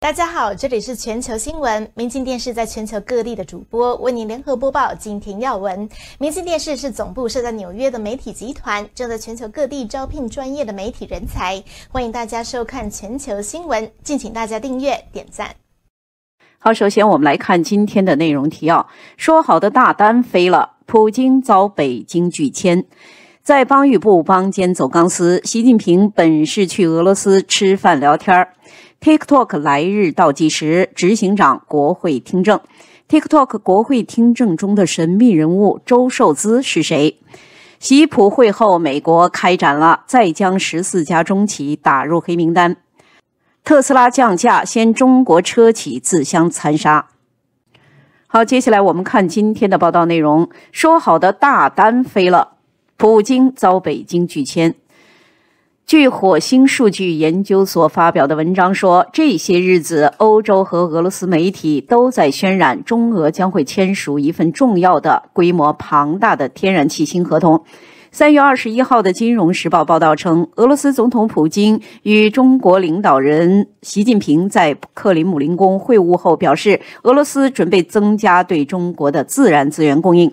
大家好，这里是全球新闻。民进电视在全球各地的主播为您联合播报今天要闻。民进电视是总部设在纽约的媒体集团，正在全球各地招聘专业的媒体人才。欢迎大家收看全球新闻，敬请大家订阅点赞。好，首先我们来看今天的内容提要：说好的大单飞了，普京遭北京拒签，在帮与不帮间走钢丝。习近平本是去俄罗斯吃饭聊天儿。TikTok 来日倒计时，执行长国会听证。TikTok 国会听证中的神秘人物周寿滋是谁？习普会后，美国开展了再将十四家中企打入黑名单。特斯拉降价，先中国车企自相残杀。好，接下来我们看今天的报道内容。说好的大单飞了，普京遭北京拒签。据火星数据研究所发表的文章说，这些日子，欧洲和俄罗斯媒体都在渲染，中俄将会签署一份重要的、规模庞大的天然气新合同。三月二十一号的《金融时报》报道称，俄罗斯总统普京与中国领导人习近平在克里姆林宫会晤后表示，俄罗斯准备增加对中国的自然资源供应。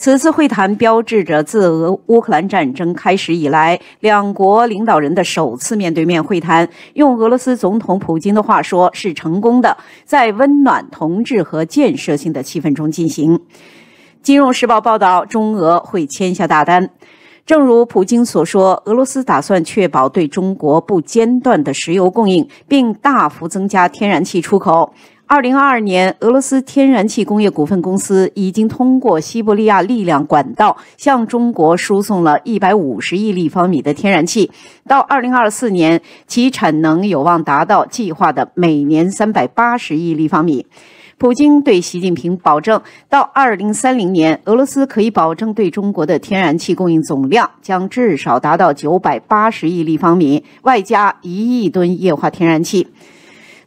此次会谈标志着自俄乌克兰战争开始以来，两国领导人的首次面对面会谈。用俄罗斯总统普京的话说，是成功的，在温暖、同志和建设性的气氛中进行。《金融时报》报道，中俄会签下大单。正如普京所说，俄罗斯打算确保对中国不间断的石油供应，并大幅增加天然气出口。二零二二年，俄罗斯天然气工业股份公司已经通过西伯利亚力量管道向中国输送了一百五十亿立方米的天然气。到二零二四年，其产能有望达到计划的每年三百八十亿立方米。普京对习近平保证，到二零三零年，俄罗斯可以保证对中国的天然气供应总量将至少达到九百八十亿立方米，外加一亿吨液化天然气。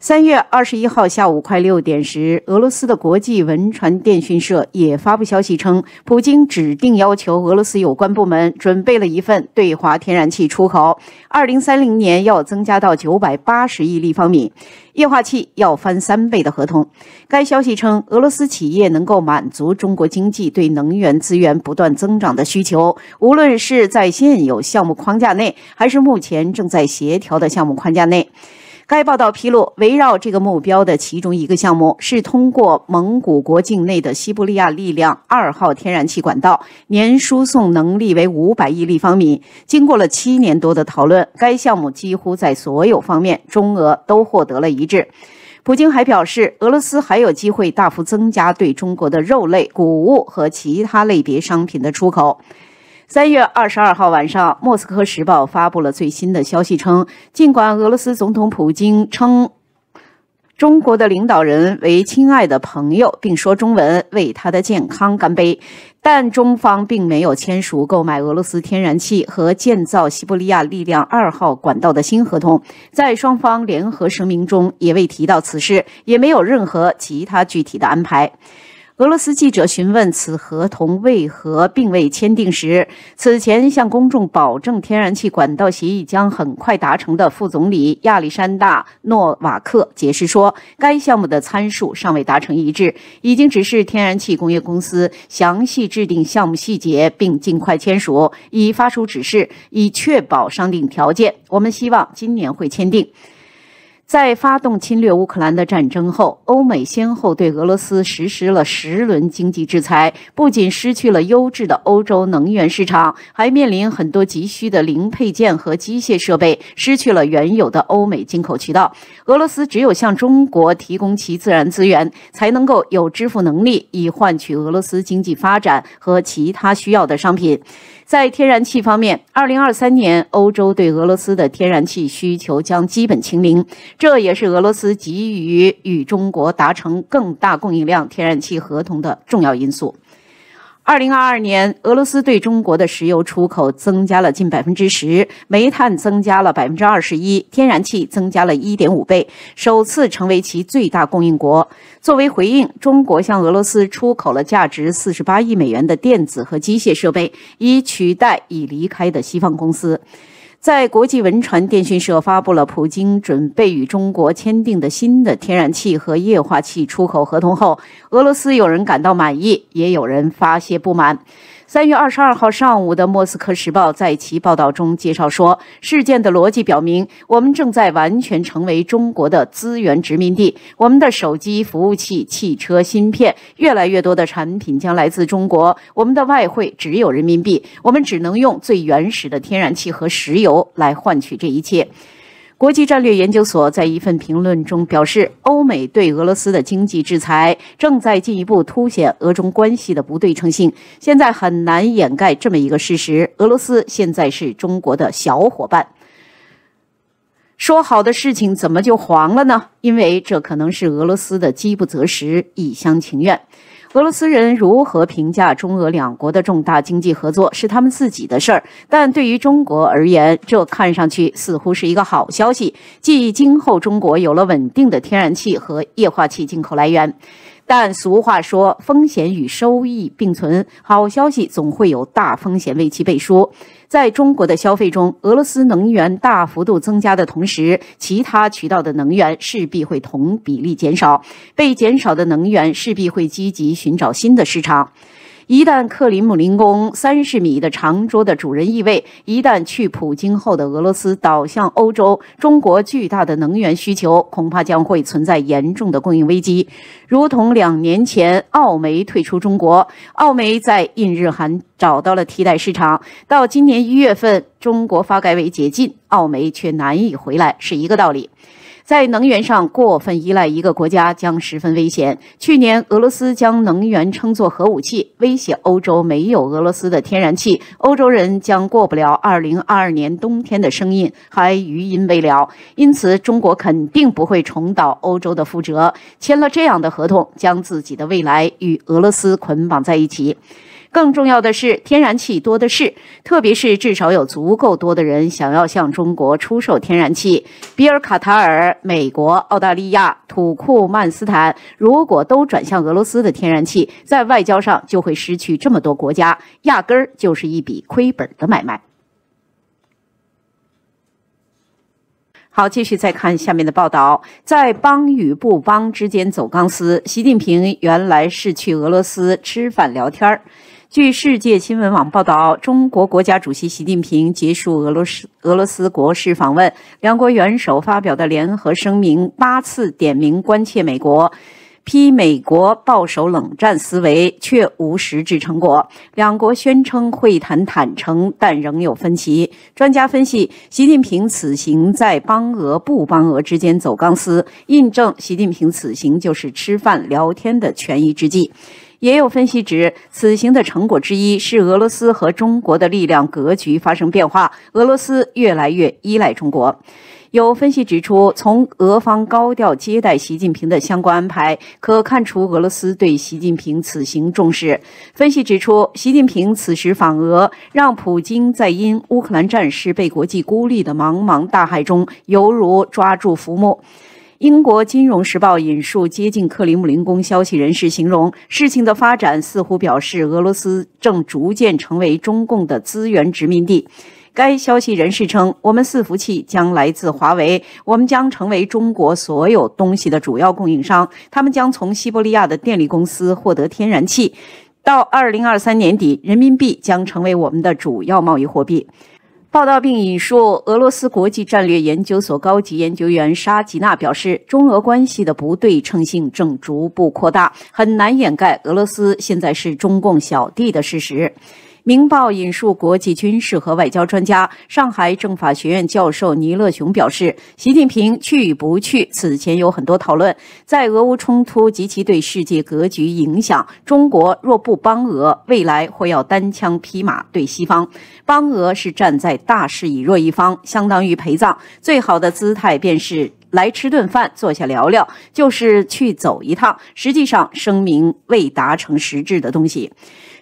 三月二十一号下午快六点时，俄罗斯的国际文传电讯社也发布消息称，普京指定要求俄罗斯有关部门准备了一份对华天然气出口，二零三零年要增加到九百八十亿立方米，液化气要翻三倍的合同。该消息称，俄罗斯企业能够满足中国经济对能源资源不断增长的需求，无论是在现有项目框架内，还是目前正在协调的项目框架内。该报道披露，围绕这个目标的其中一个项目是通过蒙古国境内的西伯利亚力量二号天然气管道，年输送能力为五百亿立方米。经过了七年多的讨论，该项目几乎在所有方面，中俄都获得了一致。普京还表示，俄罗斯还有机会大幅增加对中国的肉类、谷物和其他类别商品的出口。三月二十二号晚上，《莫斯科时报》发布了最新的消息称，尽管俄罗斯总统普京称中国的领导人为亲爱的朋友，并说中文，为他的健康干杯，但中方并没有签署购买俄罗斯天然气和建造西伯利亚力量二号管道的新合同，在双方联合声明中也未提到此事，也没有任何其他具体的安排。俄罗斯记者询问此合同为何并未签订时，此前向公众保证天然气管道协议将很快达成的副总理亚历山大·诺瓦克解释说，该项目的参数尚未达成一致，已经指示天然气工业公司详细制定项目细节并尽快签署，已发出指示以确保商定条件。我们希望今年会签订。在发动侵略乌克兰的战争后，欧美先后对俄罗斯实施了十轮经济制裁，不仅失去了优质的欧洲能源市场，还面临很多急需的零配件和机械设备，失去了原有的欧美进口渠道。俄罗斯只有向中国提供其自然资源，才能够有支付能力，以换取俄罗斯经济发展和其他需要的商品。在天然气方面，二零二三年欧洲对俄罗斯的天然气需求将基本清零，这也是俄罗斯急于与中国达成更大供应量天然气合同的重要因素。二零二二年，俄罗斯对中国的石油出口增加了近百分之十，煤炭增加了百分之二十，一天然气增加了一点五倍，首次成为其最大供应国。作为回应，中国向俄罗斯出口了价值四十八亿美元的电子和机械设备，以取代已离开的西方公司。在国际文传电讯社发布了普京准备与中国签订的新的天然气和液化气出口合同后，俄罗斯有人感到满意，也有人发泄不满。三月二十二号上午的《莫斯科时报》在其报道中介绍说，事件的逻辑表明，我们正在完全成为中国的资源殖民地。我们的手机服务器、汽车芯片，越来越多的产品将来自中国。我们的外汇只有人民币，我们只能用最原始的天然气和石油来换取这一切。国际战略研究所在一份评论中表示，欧美对俄罗斯的经济制裁正在进一步凸显俄中关系的不对称性。现在很难掩盖这么一个事实：俄罗斯现在是中国的小伙伴。说好的事情怎么就黄了呢？因为这可能是俄罗斯的饥不择食、一厢情愿。俄罗斯人如何评价中俄两国的重大经济合作是他们自己的事儿，但对于中国而言，这看上去似乎是一个好消息，即今后中国有了稳定的天然气和液化气进口来源。但俗话说，风险与收益并存。好消息总会有大风险为其背书。在中国的消费中，俄罗斯能源大幅度增加的同时，其他渠道的能源势必会同比例减少。被减少的能源势必会积极寻找新的市场。一旦克里姆林宫三十米的长桌的主人易位，一旦去普京后的俄罗斯倒向欧洲，中国巨大的能源需求恐怕将会存在严重的供应危机。如同两年前澳煤退出中国，澳煤在印日韩找到了替代市场，到今年一月份中国发改委解禁，澳煤却难以回来，是一个道理。在能源上过分依赖一个国家将十分危险。去年，俄罗斯将能源称作核武器，威胁欧洲没有俄罗斯的天然气，欧洲人将过不了二零二二年冬天的生音还余音未了。因此，中国肯定不会重蹈欧洲的覆辙，签了这样的合同，将自己的未来与俄罗斯捆绑在一起。更重要的是，天然气多的是，特别是至少有足够多的人想要向中国出售天然气。比尔卡塔尔、美国、澳大利亚、土库曼斯坦，如果都转向俄罗斯的天然气，在外交上就会失去这么多国家，压根儿就是一笔亏本的买卖。好，继续再看下面的报道，在帮与不帮之间走钢丝，习近平原来是去俄罗斯吃饭聊天儿。据世界新闻网报道，中国国家主席习近平结束俄罗斯俄罗斯国事访问，两国元首发表的联合声明八次点名关切美国，批美国抱守冷战思维却无实质成果，两国宣称会谈坦诚，但仍有分歧。专家分析，习近平此行在帮俄不帮俄之间走钢丝，印证习近平此行就是吃饭聊天的权宜之计。也有分析指，此行的成果之一是俄罗斯和中国的力量格局发生变化，俄罗斯越来越依赖中国。有分析指出，从俄方高调接待习近平的相关安排，可看出俄罗斯对习近平此行重视。分析指出，习近平此时访俄，让普京在因乌克兰战事被国际孤立的茫茫大海中，犹如抓住浮木。英国《金融时报》引述接近克里姆林宫消息人士形容，事情的发展似乎表示俄罗斯正逐渐成为中共的资源殖民地。该消息人士称：“我们四服器将来自华为，我们将成为中国所有东西的主要供应商。他们将从西伯利亚的电力公司获得天然气。到二零二三年底，人民币将成为我们的主要贸易货币。”报道并引述俄罗斯国际战略研究所高级研究员沙吉娜表示：“中俄关系的不对称性正逐步扩大，很难掩盖俄罗斯现在是中共小弟的事实。”《明报》引述国际军事和外交专家、上海政法学院教授倪乐雄表示：“习近平去与不去，此前有很多讨论。在俄乌冲突及其对世界格局影响，中国若不帮俄，未来或要单枪匹马对西方。帮俄是站在大势已弱一方，相当于陪葬。最好的姿态便是来吃顿饭，坐下聊聊，就是去走一趟。实际上，声明未达成实质的东西。”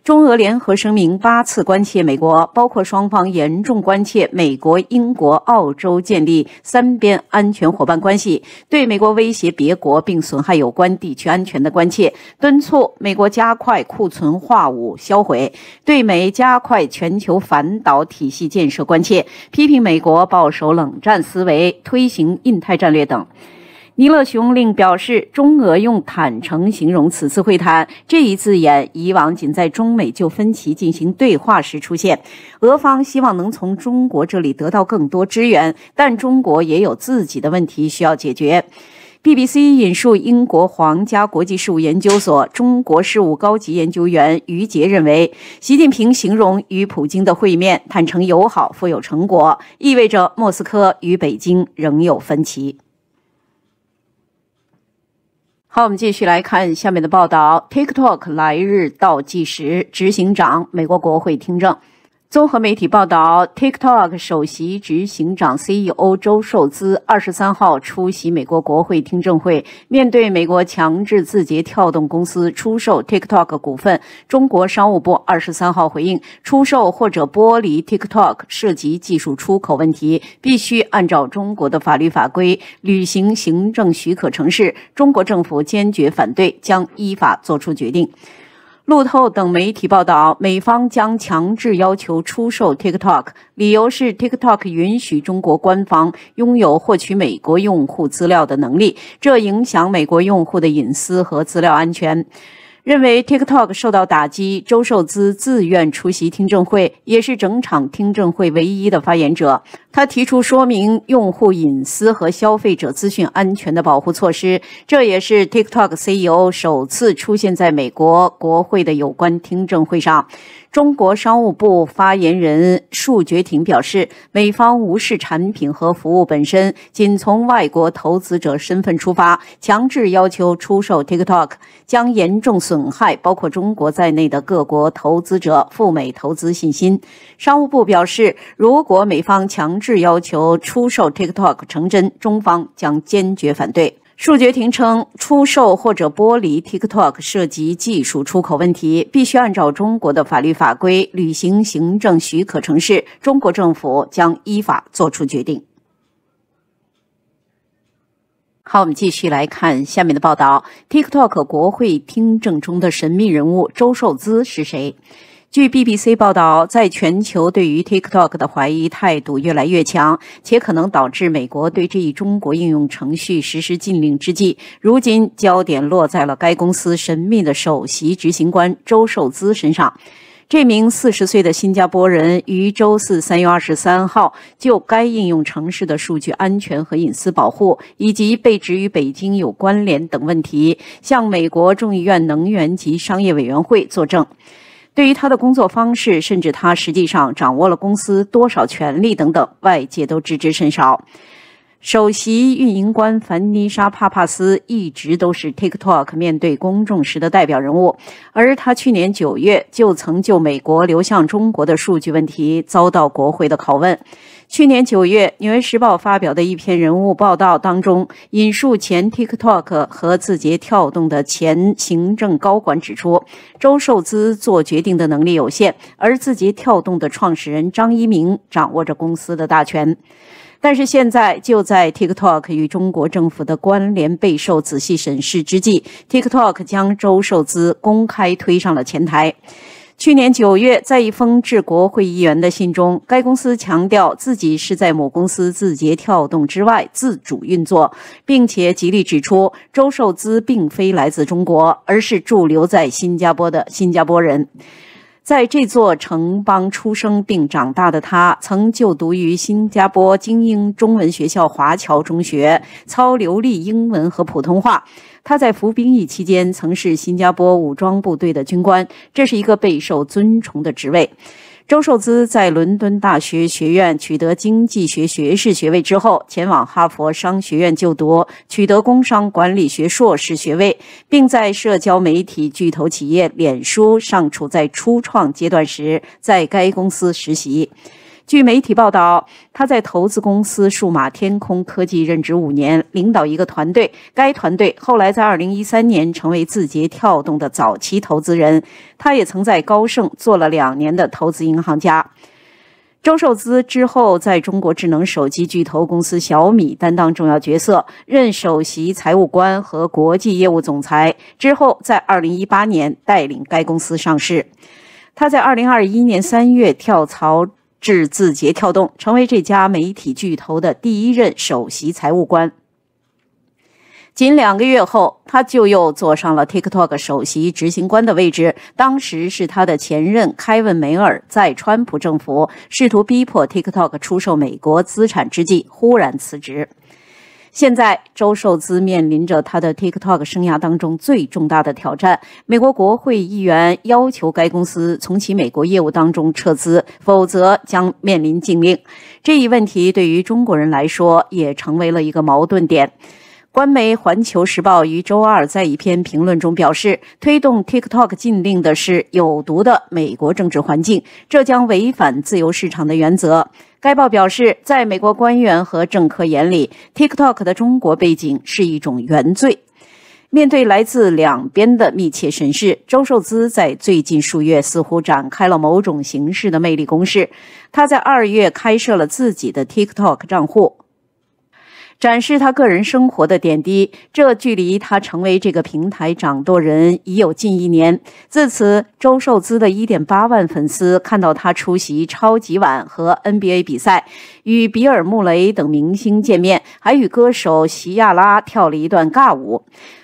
中俄联合声明八次关切美国，包括双方严重关切美国、英国、澳洲建立三边安全伙伴关系，对美国威胁别国并损害有关地区安全的关切，敦促美国加快库存化武销毁，对美加快全球反导体系建设关切，批评美国保守冷战思维，推行印太战略等。尼勒雄令表示，中俄用“坦诚”形容此次会谈，这一字眼以往仅在中美就分歧进行对话时出现。俄方希望能从中国这里得到更多支援，但中国也有自己的问题需要解决。BBC 引述英国皇家国际事务研究所中国事务高级研究员于杰认为，习近平形容与普京的会面“坦诚友好、富有成果”，意味着莫斯科与北京仍有分歧。好，我们继续来看下面的报道。TikTok 来日倒计时，执行长美国国会听证。综合媒体报道，TikTok 首席执行长 CEO 周受资二十三号出席美国国会听证会，面对美国强制字节跳动公司出售 TikTok 股份，中国商务部二十三号回应：出售或者剥离 TikTok 涉及技术出口问题，必须按照中国的法律法规履行行政许可程序。中国政府坚决反对，将依法作出决定。路透等媒体报道，美方将强制要求出售 TikTok，理由是 TikTok 允许中国官方拥有获取美国用户资料的能力，这影响美国用户的隐私和资料安全。认为 TikTok 受到打击，周受资自愿出席听证会，也是整场听证会唯一的发言者。他提出说明用户隐私和消费者资讯安全的保护措施，这也是 TikTok CEO 首次出现在美国国会的有关听证会上。中国商务部发言人束觉亭表示，美方无视产品和服务本身，仅从外国投资者身份出发，强制要求出售 TikTok，将严重损害包括中国在内的各国投资者赴美投资信心。商务部表示，如果美方强制要求出售 TikTok 成真，中方将坚决反对。数决庭称，出售或者剥离 TikTok 涉及技术出口问题，必须按照中国的法律法规履行行政许可程序。中国政府将依法作出决定。好，我们继续来看下面的报道。TikTok 国会听证中的神秘人物周寿滋是谁？据 BBC 报道，在全球对于 TikTok 的怀疑态度越来越强，且可能导致美国对这一中国应用程序实施禁令之际，如今焦点落在了该公司神秘的首席执行官周受资身上。这名四十岁的新加坡人于周四三月二十三号就该应用城市的数据安全和隐私保护，以及被指与北京有关联等问题，向美国众议院能源及商业委员会作证。对于他的工作方式，甚至他实际上掌握了公司多少权力等等，外界都知之甚少。首席运营官凡妮莎·帕帕斯一直都是 TikTok 面对公众时的代表人物，而他去年九月就曾就美国流向中国的数据问题遭到国会的拷问。去年九月，《纽约时报》发表的一篇人物报道当中，引述前 TikTok 和字节跳动的前行政高管指出，周受资做决定的能力有限，而字节跳动的创始人张一鸣掌握着公司的大权。但是现在，就在 TikTok 与中国政府的关联备受仔细审视之际，TikTok 将周受资公开推上了前台。去年九月，在一封致国会议员的信中，该公司强调自己是在母公司字节跳动之外自主运作，并且极力指出周受资并非来自中国，而是驻留在新加坡的新加坡人。在这座城邦出生并长大的他，曾就读于新加坡精英中文学校华侨中学，操流利英文和普通话。他在服兵役期间曾是新加坡武装部队的军官，这是一个备受尊崇的职位。周寿滋在伦敦大学学院取得经济学学士学位之后，前往哈佛商学院就读，取得工商管理学硕士学位，并在社交媒体巨头企业脸书尚处在初创阶段时，在该公司实习。据媒体报道，他在投资公司数码天空科技任职五年，领导一个团队。该团队后来在二零一三年成为字节跳动的早期投资人。他也曾在高盛做了两年的投资银行家。周受资之后，在中国智能手机巨头公司小米担当重要角色，任首席财务官和国际业务总裁。之后在二零一八年带领该公司上市。他在二零二一年三月跳槽。至字节跳动，成为这家媒体巨头的第一任首席财务官。仅两个月后，他就又坐上了 TikTok 首席执行官的位置。当时是他的前任凯文梅尔在川普政府试图逼迫 TikTok 出售美国资产之际忽然辞职。现在，周受资面临着他的 TikTok 生涯当中最重大的挑战。美国国会议员要求该公司从其美国业务当中撤资，否则将面临禁令。这一问题对于中国人来说，也成为了一个矛盾点。官媒《环球时报》于周二在一篇评论中表示，推动 TikTok 禁令的是有毒的美国政治环境，这将违反自由市场的原则。该报表示，在美国官员和政客眼里，TikTok 的中国背景是一种原罪。面对来自两边的密切审视，周受资在最近数月似乎展开了某种形式的魅力攻势。他在二月开设了自己的 TikTok 账户。展示他个人生活的点滴，这距离他成为这个平台掌舵人已有近一年。自此，周寿资的一点八万粉丝看到他出席超级碗和 NBA 比赛，与比尔·穆雷等明星见面，还与歌手席亚拉跳了一段尬舞。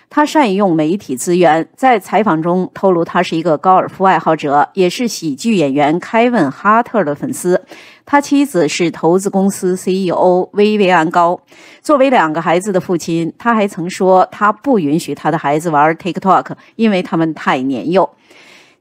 他善于用媒体资源，在采访中透露，他是一个高尔夫爱好者，也是喜剧演员凯文·哈特的粉丝。他妻子是投资公司 CEO 薇薇安·高。作为两个孩子的父亲，他还曾说，他不允许他的孩子玩 TikTok，因为他们太年幼。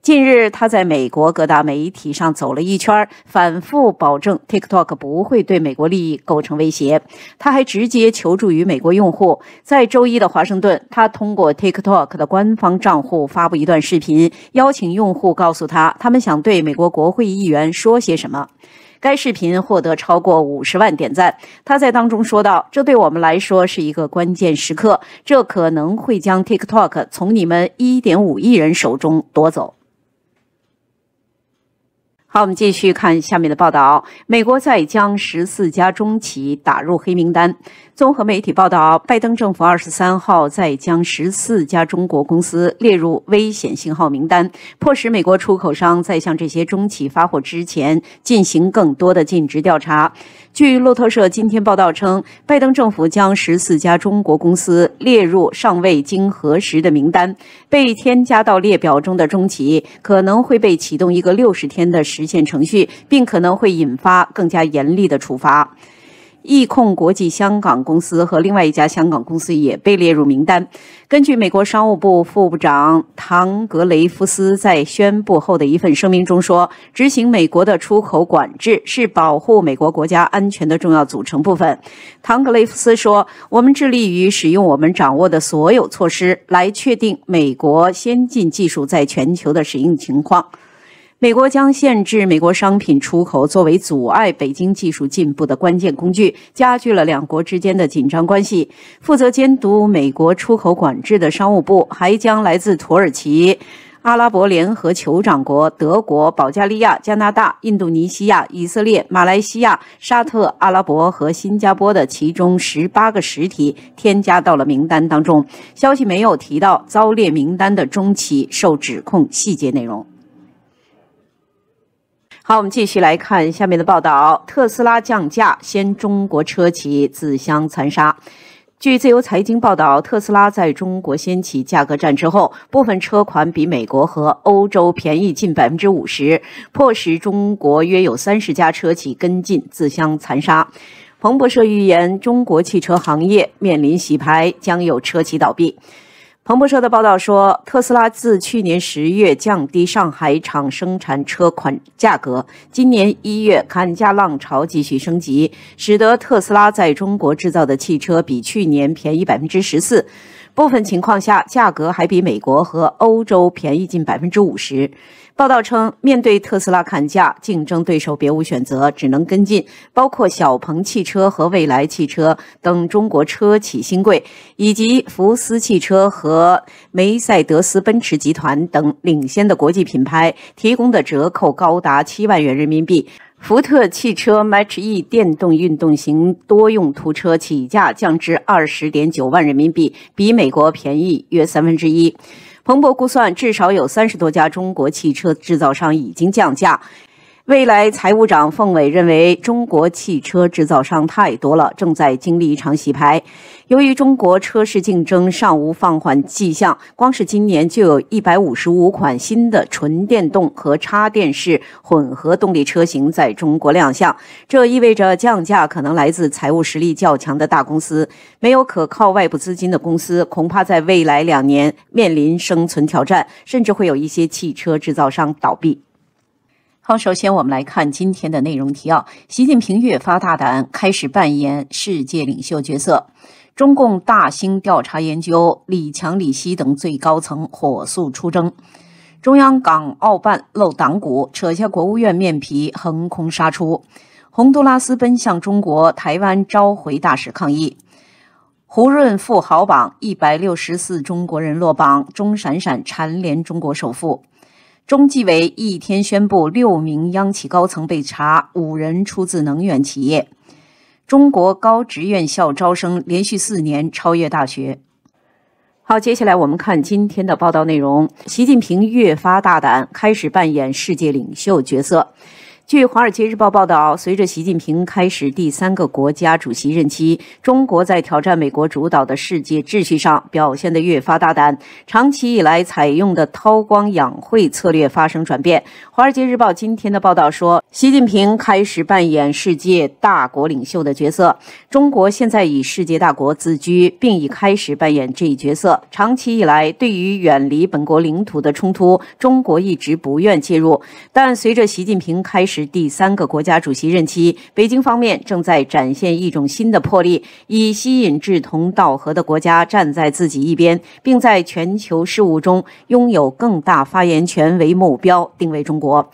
近日，他在美国各大媒体上走了一圈，反复保证 TikTok 不会对美国利益构成威胁。他还直接求助于美国用户。在周一的华盛顿，他通过 TikTok 的官方账户发布一段视频，邀请用户告诉他他们想对美国国会议员说些什么。该视频获得超过五十万点赞。他在当中说道：“这对我们来说是一个关键时刻，这可能会将 TikTok 从你们一点五亿人手中夺走。”好，我们继续看下面的报道。美国在将十四家中企打入黑名单。综合媒体报道，拜登政府二十三号在将十四家中国公司列入危险信号名单，迫使美国出口商在向这些中企发货之前进行更多的尽职调查。据路透社今天报道称，拜登政府将十四家中国公司列入尚未经核实的名单。被添加到列表中的中企可能会被启动一个六十天的时限程序，并可能会引发更加严厉的处罚。易控国际香港公司和另外一家香港公司也被列入名单。根据美国商务部副部长唐格雷夫斯在宣布后的一份声明中说，执行美国的出口管制是保护美国国家安全的重要组成部分。唐格雷夫斯说：“我们致力于使用我们掌握的所有措施来确定美国先进技术在全球的使用情况。”美国将限制美国商品出口作为阻碍北京技术进步的关键工具，加剧了两国之间的紧张关系。负责监督美国出口管制的商务部还将来自土耳其、阿拉伯联合酋长国、德国、保加利亚、加拿大、印度尼西亚、以色列、马来西亚、沙特阿拉伯和新加坡的其中十八个实体添加到了名单当中。消息没有提到遭列名单的中期受指控细节内容。好，我们继续来看下面的报道。特斯拉降价，掀中国车企自相残杀。据自由财经报道，特斯拉在中国掀起价格战之后，部分车款比美国和欧洲便宜近百分之五十，迫使中国约有三十家车企跟进自相残杀。彭博社预言，中国汽车行业面临洗牌，将有车企倒闭。彭博社的报道说，特斯拉自去年十月降低上海厂生产车款价格，今年一月砍价浪潮继续升级，使得特斯拉在中国制造的汽车比去年便宜百分之十四，部分情况下价格还比美国和欧洲便宜近百分之五十。报道称，面对特斯拉砍价，竞争对手别无选择，只能跟进，包括小鹏汽车和蔚来汽车等中国车企新贵，以及福斯汽车和梅赛德斯奔驰集团等领先的国际品牌提供的折扣高达七万元人民币。福特汽车 m a c h E 电动运动型多用途车起价降至二十点九万人民币，比美国便宜约三分之一。彭博估算，至少有三十多家中国汽车制造商已经降价。未来财务长凤伟认为，中国汽车制造商太多了，正在经历一场洗牌。由于中国车市竞争尚无放缓迹象，光是今年就有一百五十五款新的纯电动和插电式混合动力车型在中国亮相。这意味着降价可能来自财务实力较强的大公司。没有可靠外部资金的公司，恐怕在未来两年面临生存挑战，甚至会有一些汽车制造商倒闭。好，首先我们来看今天的内容提要：习近平越发大胆，开始扮演世界领袖角色；中共大兴调查研究，李强、李希等最高层火速出征；中央港澳办露党骨，扯下国务院面皮，横空杀出；洪都拉斯奔向中国，台湾召回大使抗议；胡润富豪榜一百六十四中国人落榜，钟闪闪蝉联中国首富。中纪委一天宣布六名央企高层被查，五人出自能源企业。中国高职院校招生连续四年超越大学。好，接下来我们看今天的报道内容。习近平越发大胆，开始扮演世界领袖角色。据《华尔街日报》报道，随着习近平开始第三个国家主席任期，中国在挑战美国主导的世界秩序上表现得越发大胆。长期以来采用的韬光养晦策略发生转变。《华尔街日报》今天的报道说，习近平开始扮演世界大国领袖的角色。中国现在以世界大国自居，并已开始扮演这一角色。长期以来，对于远离本国领土的冲突，中国一直不愿介入，但随着习近平开始，是第三个国家主席任期，北京方面正在展现一种新的魄力，以吸引志同道合的国家站在自己一边，并在全球事务中拥有更大发言权为目标定位中国。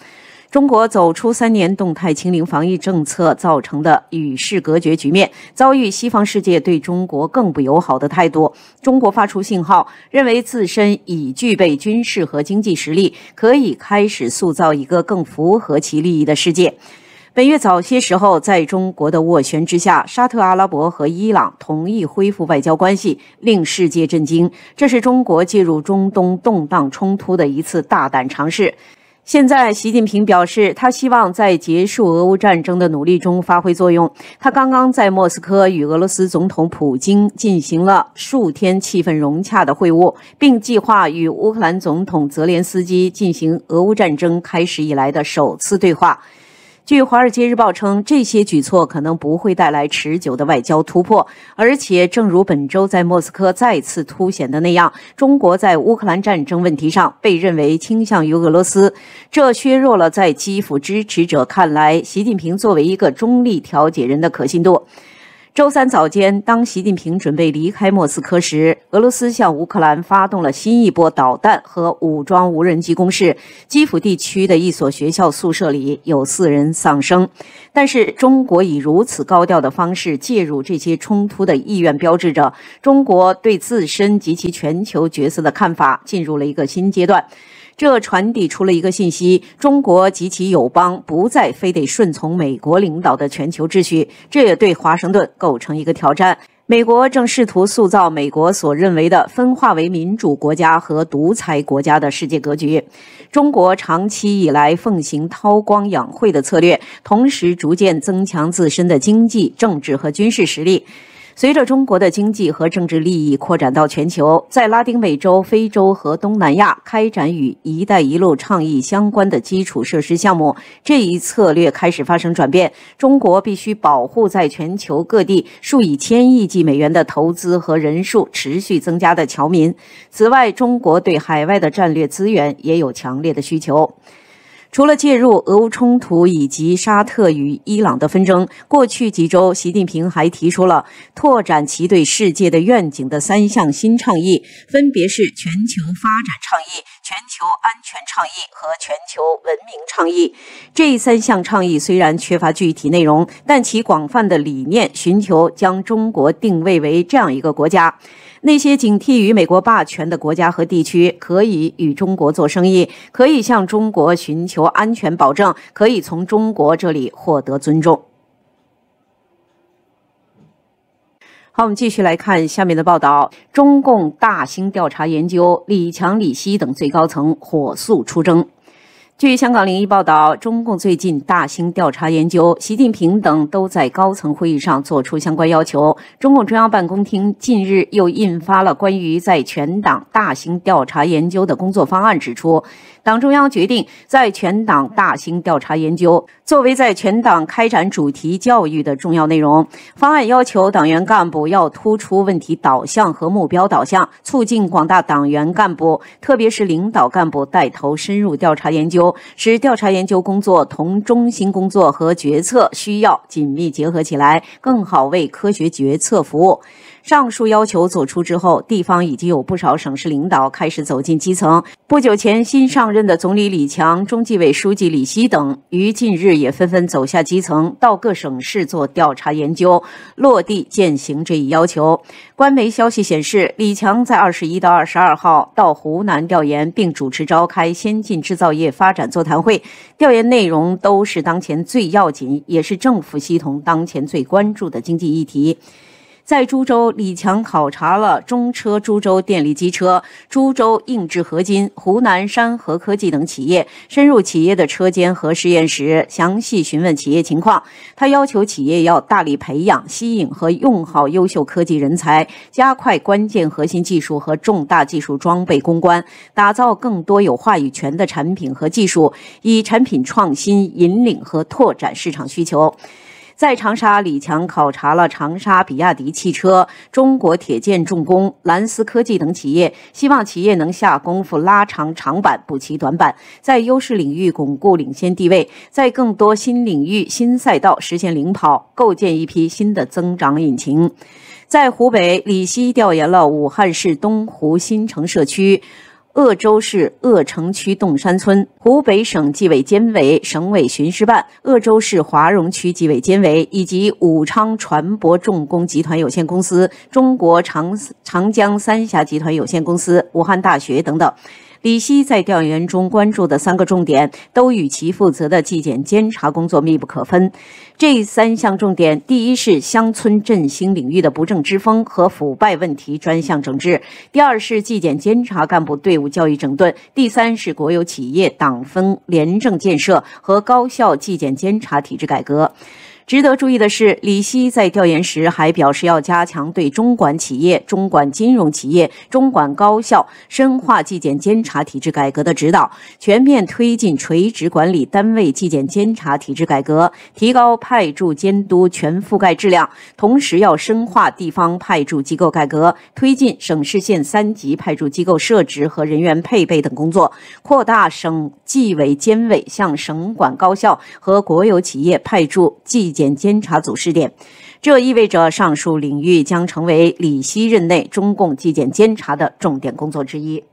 中国走出三年动态清零防疫政策造成的与世隔绝局面，遭遇西方世界对中国更不友好的态度。中国发出信号，认为自身已具备军事和经济实力，可以开始塑造一个更符合其利益的世界。本月早些时候，在中国的斡旋之下，沙特阿拉伯和伊朗同意恢复外交关系，令世界震惊。这是中国介入中东动荡冲突的一次大胆尝试。现在，习近平表示，他希望在结束俄乌战争的努力中发挥作用。他刚刚在莫斯科与俄罗斯总统普京进行了数天气氛融洽的会晤，并计划与乌克兰总统泽连斯基进行俄乌战争开始以来的首次对话。据《华尔街日报》称，这些举措可能不会带来持久的外交突破，而且，正如本周在莫斯科再次凸显的那样，中国在乌克兰战争问题上被认为倾向于俄罗斯，这削弱了在基辅支持者看来，习近平作为一个中立调解人的可信度。周三早间，当习近平准备离开莫斯科时，俄罗斯向乌克兰发动了新一波导弹和武装无人机攻势。基辅地区的一所学校宿舍里有四人丧生。但是，中国以如此高调的方式介入这些冲突的意愿，标志着中国对自身及其全球角色的看法进入了一个新阶段。这传递出了一个信息：中国及其友邦不再非得顺从美国领导的全球秩序，这也对华盛顿构成一个挑战。美国正试图塑造美国所认为的分化为民主国家和独裁国家的世界格局。中国长期以来奉行韬光养晦的策略，同时逐渐增强自身的经济、政治和军事实力。随着中国的经济和政治利益扩展到全球，在拉丁美洲、非洲和东南亚开展与“一带一路”倡议相关的基础设施项目，这一策略开始发生转变。中国必须保护在全球各地数以千亿计美元的投资和人数持续增加的侨民。此外，中国对海外的战略资源也有强烈的需求。除了介入俄乌冲突以及沙特与伊朗的纷争，过去几周，习近平还提出了拓展其对世界的愿景的三项新倡议，分别是全球发展倡议、全球安全倡议和全球文明倡议。这三项倡议虽然缺乏具体内容，但其广泛的理念寻求将中国定位为这样一个国家。那些警惕于美国霸权的国家和地区，可以与中国做生意，可以向中国寻求安全保证，可以从中国这里获得尊重。好，我们继续来看下面的报道：中共大兴调查研究，李强、李希等最高层火速出征。据香港《零一》报道，中共最近大兴调查研究，习近平等都在高层会议上作出相关要求。中共中央办公厅近日又印发了关于在全党大兴调查研究的工作方案，指出。党中央决定在全党大兴调查研究，作为在全党开展主题教育的重要内容。方案要求，党员干部要突出问题导向和目标导向，促进广大党员干部，特别是领导干部带头深入调查研究，使调查研究工作同中心工作和决策需要紧密结合起来，更好为科学决策服务。上述要求作出之后，地方已经有不少省市领导开始走进基层。不久前，新上任的总理李强、中纪委书记李希等，于近日也纷纷走下基层，到各省市做调查研究，落地践行这一要求。官媒消息显示，李强在二十一到二十二号到湖南调研，并主持召开先进制造业发展座谈会。调研内容都是当前最要紧，也是政府系统当前最关注的经济议题。在株洲，李强考察了中车株洲电力机车、株洲硬质合金、湖南山河科技等企业，深入企业的车间和实验室，详细询问企业情况。他要求企业要大力培养、吸引和用好优秀科技人才，加快关键核心技术和重大技术装备攻关，打造更多有话语权的产品和技术，以产品创新引领和拓展市场需求。在长沙，李强考察了长沙比亚迪汽车、中国铁建重工、蓝思科技等企业，希望企业能下功夫拉长长板、补齐短板，在优势领域巩固领先地位，在更多新领域、新赛道实现领跑，构建一批新的增长引擎。在湖北，李希调研了武汉市东湖新城社区。鄂州市鄂城区洞山村、湖北省纪委监委省委巡视办、鄂州市华容区纪委监委以及武昌船舶重工集团有限公司、中国长长江三峡集团有限公司、武汉大学等等。李希在调研中关注的三个重点，都与其负责的纪检监察工作密不可分。这三项重点，第一是乡村振兴领域的不正之风和腐败问题专项整治；第二是纪检监察干部队伍教育整顿；第三是国有企业党风廉政建设和高校纪检监察体制改革。值得注意的是，李希在调研时还表示，要加强对中管企业、中管金融企业、中管高校深化纪检监察体制改革的指导，全面推进垂直管理单位纪检监察体制改革，提高派驻监督全覆盖质量。同时，要深化地方派驻机构改革，推进省市县三级派驻机构设置和人员配备等工作，扩大省纪委监委向省管高校和国有企业派驻纪。纪检监察组试点，这意味着上述领域将成为李希任内中共纪检监察的重点工作之一。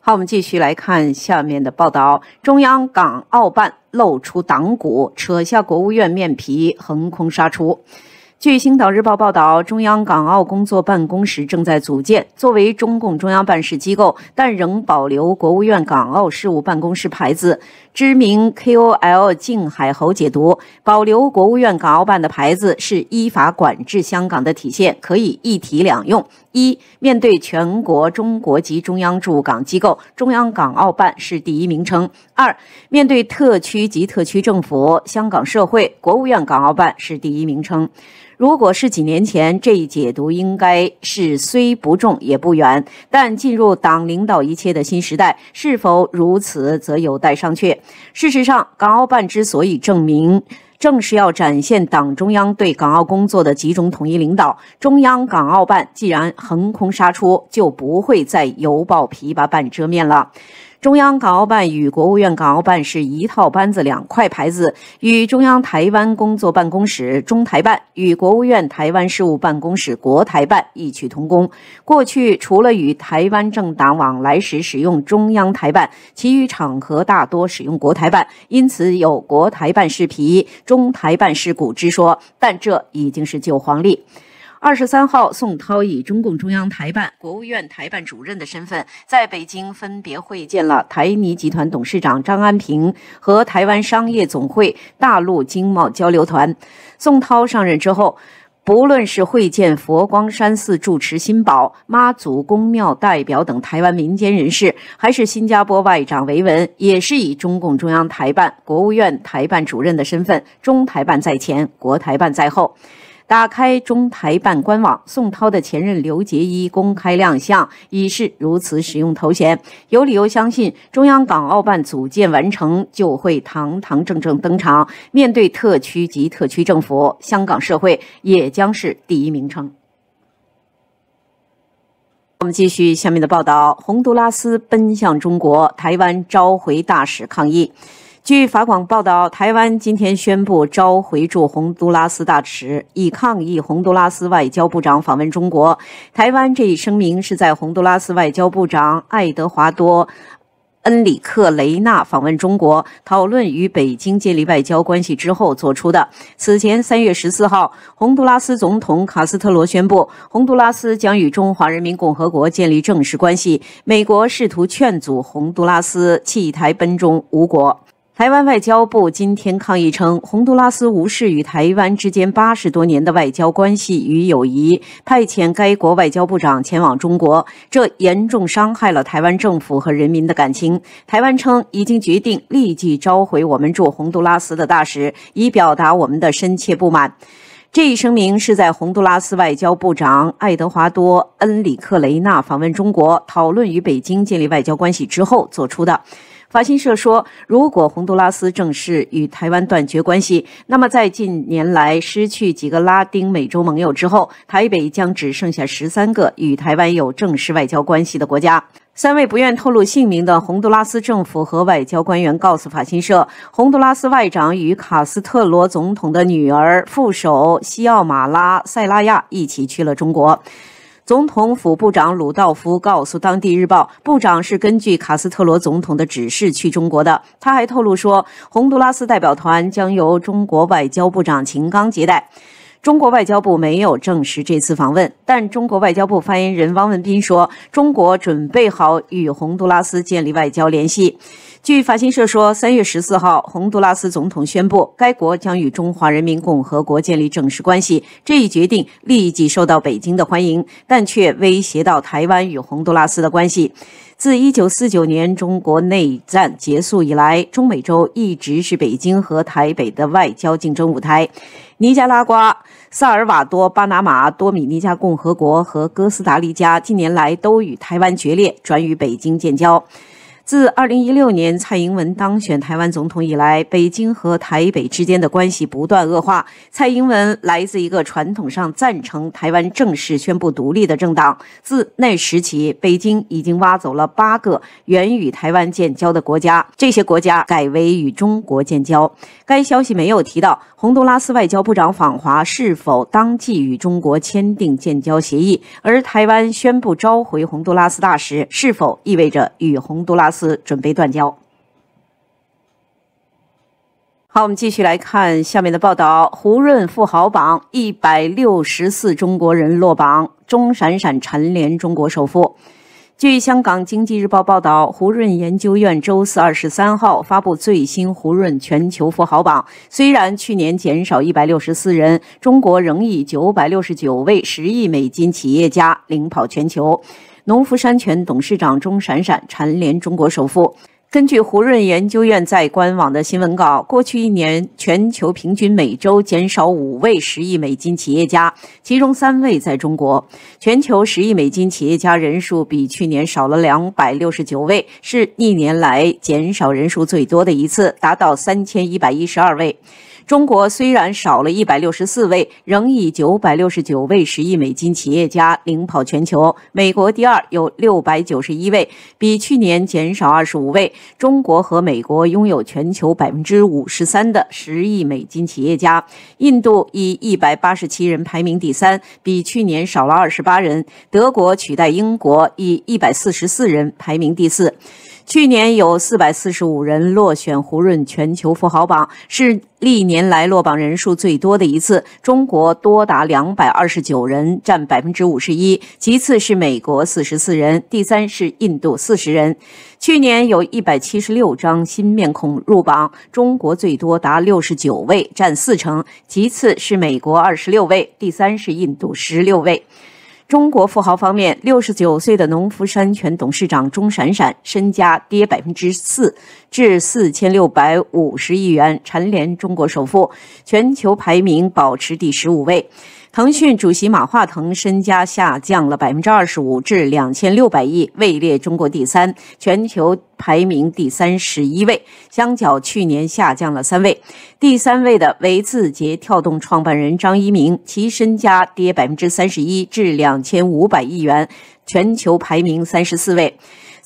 好，我们继续来看下面的报道：中央港澳办露出党骨，扯下国务院面皮，横空杀出。据《星岛日报》报道，中央港澳工作办公室正在组建，作为中共中央办事机构，但仍保留国务院港澳事务办公室牌子。知名 KOL 静海侯解读：保留国务院港澳办的牌子是依法管制香港的体现，可以一体两用。一，面对全国中国及中央驻港机构，中央港澳办是第一名称；二，面对特区及特区政府、香港社会，国务院港澳办是第一名称。如果是几年前，这一解读应该是虽不重也不远，但进入党领导一切的新时代，是否如此，则有待商榷。事实上，港澳办之所以证明，正是要展现党中央对港澳工作的集中统一领导。中央港澳办既然横空杀出，就不会再犹抱琵琶半遮面了。中央港澳办与国务院港澳办是一套班子两块牌子，与中央台湾工作办公室中台办与国务院台湾事务办公室国台办异曲同工。过去除了与台湾政党往来时使用中央台办，其余场合大多使用国台办，因此有国台办是皮，中台办是骨之说。但这已经是旧黄历。二十三号，宋涛以中共中央台办、国务院台办主任的身份，在北京分别会见了台泥集团董事长张安平和台湾商业总会大陆经贸交流团。宋涛上任之后，不论是会见佛光山寺住持新宝、妈祖公庙代表等台湾民间人士，还是新加坡外长维文，也是以中共中央台办、国务院台办主任的身份，中台办在前，国台办在后。打开中台办官网，宋涛的前任刘杰一公开亮相，已是如此使用头衔，有理由相信中央港澳办组建完成就会堂堂正正登场。面对特区及特区政府，香港社会也将是第一名称。我们继续下面的报道：洪都拉斯奔向中国，台湾召回大使抗议。据法广报道，台湾今天宣布召回驻洪都拉斯大使，以抗议洪都拉斯外交部长访问中国。台湾这一声明是在洪都拉斯外交部长爱德华多·恩里克·雷纳访问中国，讨论与北京建立外交关系之后做出的。此前，三月十四号，洪都拉斯总统卡斯特罗宣布，洪都拉斯将与中华人民共和国建立正式关系。美国试图劝阻洪都拉斯弃台奔中，无果。台湾外交部今天抗议称，洪都拉斯无视与台湾之间八十多年的外交关系与友谊，派遣该国外交部长前往中国，这严重伤害了台湾政府和人民的感情。台湾称已经决定立即召回我们驻洪都拉斯的大使，以表达我们的深切不满。这一声明是在洪都拉斯外交部长爱德华多·恩里克·雷纳访问中国，讨论与北京建立外交关系之后做出的。法新社说，如果洪都拉斯正式与台湾断绝关系，那么在近年来失去几个拉丁美洲盟友之后，台北将只剩下十三个与台湾有正式外交关系的国家。三位不愿透露姓名的洪都拉斯政府和外交官员告诉法新社，洪都拉斯外长与卡斯特罗总统的女儿副手西奥马拉塞拉亚一起去了中国。总统府部长鲁道夫告诉当地日报，部长是根据卡斯特罗总统的指示去中国的。他还透露说，洪都拉斯代表团将由中国外交部长秦刚接待。中国外交部没有证实这次访问，但中国外交部发言人汪文斌说，中国准备好与洪都拉斯建立外交联系。据法新社说，三月十四号，洪都拉斯总统宣布，该国将与中华人民共和国建立正式关系。这一决定立即受到北京的欢迎，但却威胁到台湾与洪都拉斯的关系。自一九四九年中国内战结束以来，中美洲一直是北京和台北的外交竞争舞台。尼加拉瓜、萨尔瓦多、巴拿马、多米尼加共和国和哥斯达黎加近年来都与台湾决裂，转与北京建交。自二零一六年蔡英文当选台湾总统以来，北京和台北之间的关系不断恶化。蔡英文来自一个传统上赞成台湾正式宣布独立的政党。自那时起，北京已经挖走了八个原与台湾建交的国家，这些国家改为与中国建交。该消息没有提到洪都拉斯外交部长访华是否当即与中国签订建交协议，而台湾宣布召回洪都拉斯大使，是否意味着与洪都拉斯？是准备断交。好，我们继续来看下面的报道：胡润富豪榜一百六十四中国人落榜，钟闪闪蝉联中国首富。据《香港经济日报》报道，胡润研究院周四二十三号发布最新胡润全球富豪榜，虽然去年减少一百六十四人，中国仍以九百六十九位十亿美金企业家领跑全球。农夫山泉董事长钟闪闪蝉联中国首富。根据胡润研究院在官网的新闻稿，过去一年全球平均每周减少五位十亿美金企业家，其中三位在中国。全球十亿美金企业家人数比去年少了两百六十九位，是一年来减少人数最多的一次，达到三千一百一十二位。中国虽然少了一百六十四位，仍以九百六十九位十亿美金企业家领跑全球。美国第二，有六百九十一位，比去年减少二十五位。中国和美国拥有全球百分之五十三的十亿美金企业家。印度以一百八十七人排名第三，比去年少了二十八人。德国取代英国，以一百四十四人排名第四。去年有四百四十五人落选胡润全球富豪榜，是历年来落榜人数最多的一次。中国多达两百二十九人，占百分之五十一；其次是美国四十四人，第三是印度四十人。去年有一百七十六张新面孔入榜，中国最多达六十九位，占四成；其次是美国二十六位，第三是印度十六位。中国富豪方面，六十九岁的农夫山泉董事长钟闪闪身家跌百分之四，至四千六百五十亿元，蝉联中国首富，全球排名保持第十五位。腾讯主席马化腾身家下降了百分之二十五，至两千六百亿，位列中国第三，全球排名第三十一位，相较去年下降了三位。第三位的为字节跳动创办人张一鸣，其身家跌百分之三十一，至两千五百亿元，全球排名三十四位。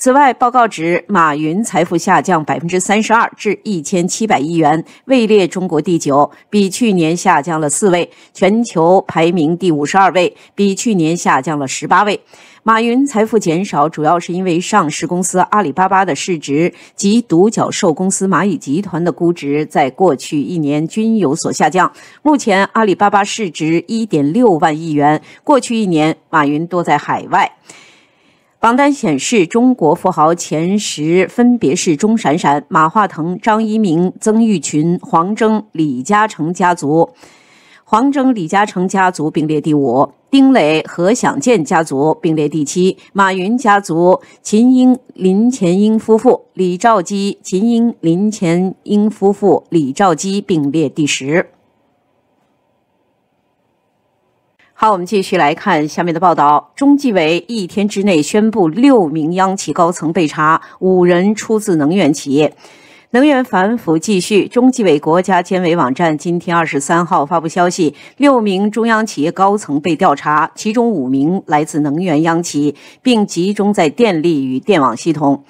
此外，报告指马云财富下降百分之三十二，至一千七百亿元，位列中国第九，比去年下降了四位，全球排名第五十二位，比去年下降了十八位。马云财富减少，主要是因为上市公司阿里巴巴的市值及独角兽公司蚂蚁集团的估值在过去一年均有所下降。目前，阿里巴巴市值一点六万亿元，过去一年马云多在海外。榜单显示，中国富豪前十分别是钟闪闪、马化腾、张一鸣、曾毓群、黄峥、李嘉诚家族，黄峥、李嘉诚家族并列第五；丁磊、何享健家族并列第七；马云家族、秦英林、前英夫妇、李兆基、秦英林、前英夫妇、李兆基并列第十。好，我们继续来看下面的报道。中纪委一天之内宣布六名央企高层被查，五人出自能源企业，能源反腐继续。中纪委国家监委网站今天二十三号发布消息，六名中央企业高层被调查，其中五名来自能源央企，并集中在电力与电网系统。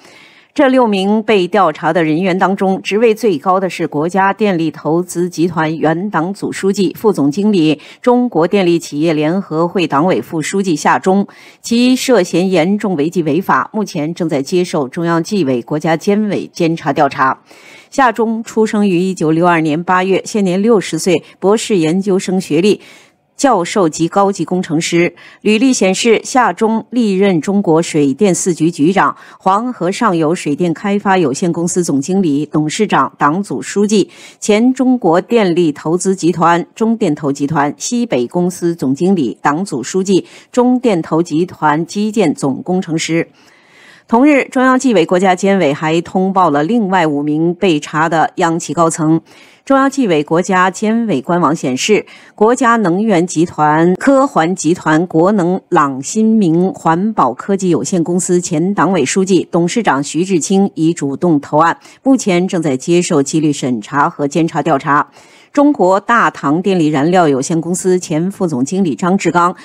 这六名被调查的人员当中，职位最高的是国家电力投资集团原党组书记、副总经理、中国电力企业联合会党委副书记夏忠，其涉嫌严重违纪违法，目前正在接受中央纪委国家监委监察调查。夏忠出生于一九六二年八月，现年六十岁，博士研究生学历。教授级高级工程师，履历显示，夏中历任中国水电四局局长、黄河上游水电开发有限公司总经理、董事长、党组书记，前中国电力投资集团、中电投集团西北公司总经理、党组书记，中电投集团基建总工程师。同日，中央纪委国家监委还通报了另外五名被查的央企高层。中央纪委国家监委官网显示，国家能源集团、科环集团、国能朗新明环保科技有限公司前党委书记、董事长徐志清已主动投案，目前正在接受纪律审查和监察调查。中国大唐电力燃料有限公司前副总经理张志刚。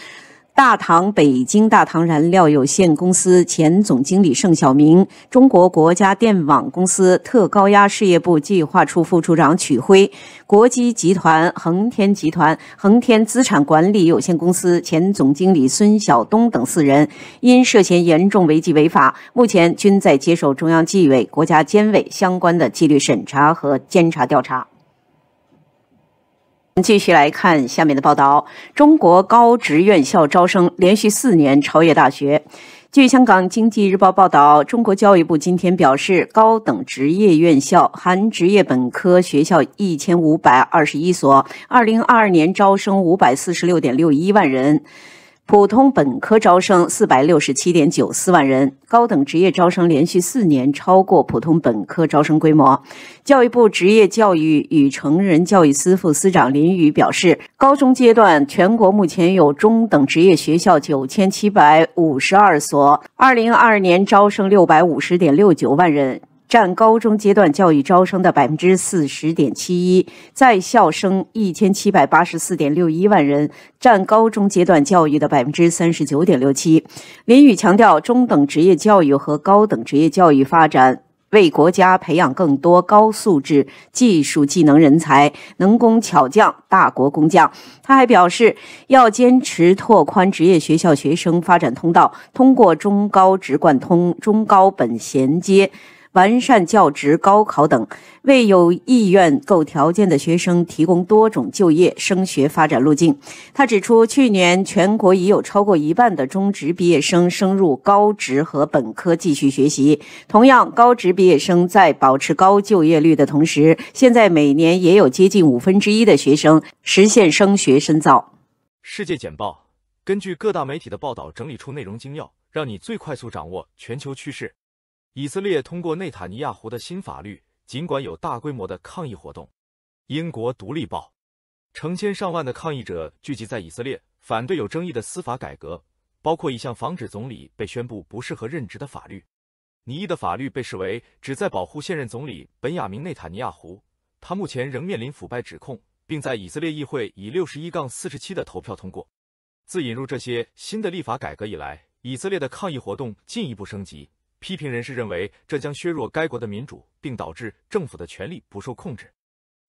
大唐北京大唐燃料有限公司前总经理盛晓明，中国国家电网公司特高压事业部计划处副处长曲辉，国机集团恒天集团恒天资产管理有限公司前总经理孙晓东等四人，因涉嫌严重违纪违法，目前均在接受中央纪委国家监委相关的纪律审查和监察调查。继续来看下面的报道：中国高职院校招生连续四年超越大学。据香港经济日报报道，中国教育部今天表示，高等职业院校（含职业本科学校）一千五百二十一所，二零二二年招生五百四十六点六一万人。普通本科招生四百六十七点九四万人，高等职业招生连续四年超过普通本科招生规模。教育部职业教育与成人教育司副司长林宇表示，高中阶段全国目前有中等职业学校九千七百五十二所，二零二二年招生六百五十点六九万人。占高中阶段教育招生的百分之四十点七一，在校生一千七百八十四点六一万人，占高中阶段教育的百分之三十九点六七。林宇强调，中等职业教育和高等职业教育发展，为国家培养更多高素质技术技能人才、能工巧匠、大国工匠。他还表示，要坚持拓宽职业学校学生发展通道，通过中高职贯通、中高本衔接。完善教职、高考等，为有意愿、够条件的学生提供多种就业、升学发展路径。他指出，去年全国已有超过一半的中职毕业生升入高职和本科继续学习。同样，高职毕业生在保持高就业率的同时，现在每年也有接近五分之一的学生实现升学深造。世界简报，根据各大媒体的报道整理出内容精要，让你最快速掌握全球趋势。以色列通过内塔尼亚胡的新法律，尽管有大规模的抗议活动。英国《独立报》：成千上万的抗议者聚集在以色列，反对有争议的司法改革，包括一项防止总理被宣布不适合任职的法律。尼伊的法律被视为旨在保护现任总理本雅明·内塔尼亚胡，他目前仍面临腐败指控，并在以色列议会以61杠47的投票通过。自引入这些新的立法改革以来，以色列的抗议活动进一步升级。批评人士认为，这将削弱该国的民主，并导致政府的权力不受控制。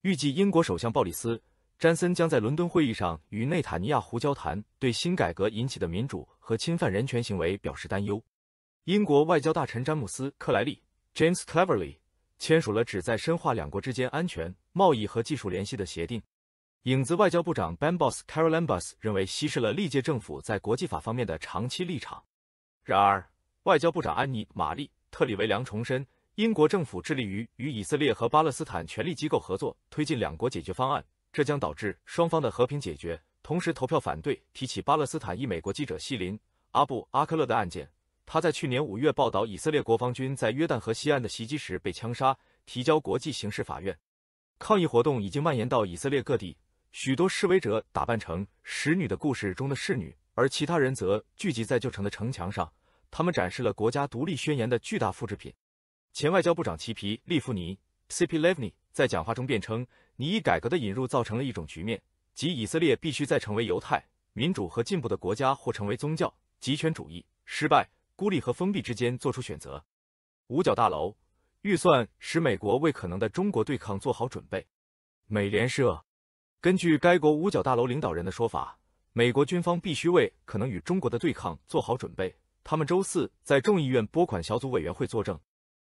预计英国首相鲍里斯·詹森将在伦敦会议上与内塔尼亚胡交谈，对新改革引起的民主和侵犯人权行为表示担忧。英国外交大臣詹姆斯·克莱利 （James Cleverly） 签署了旨在深化两国之间安全、贸易和技术联系的协定。影子外交部长 b e n b o s c a r o l a m b a s 认为，稀释了历届政府在国际法方面的长期立场。然而，外交部长安妮·玛丽·特里维良重申，英国政府致力于与以色列和巴勒斯坦权力机构合作，推进两国解决方案，这将导致双方的和平解决。同时，投票反对提起巴勒斯坦裔美国记者西林·阿布·阿克勒的案件。他在去年五月报道以色列国防军在约旦河西岸的袭击时被枪杀，提交国际刑事法院。抗议活动已经蔓延到以色列各地，许多示威者打扮成《使女的故事》中的侍女，而其他人则聚集在旧城的城墙上。他们展示了《国家独立宣言》的巨大复制品。前外交部长齐皮利夫尼 c i p l e v n y 在讲话中辩称：“尼以改革的引入造成了一种局面，即以色列必须在成为犹太民主和进步的国家，或成为宗教集权主义、失败、孤立和封闭之间做出选择。”五角大楼预算使美国为可能的中国对抗做好准备。美联社根据该国五角大楼领导人的说法，美国军方必须为可能与中国的对抗做好准备。他们周四在众议院拨款小组委员会作证。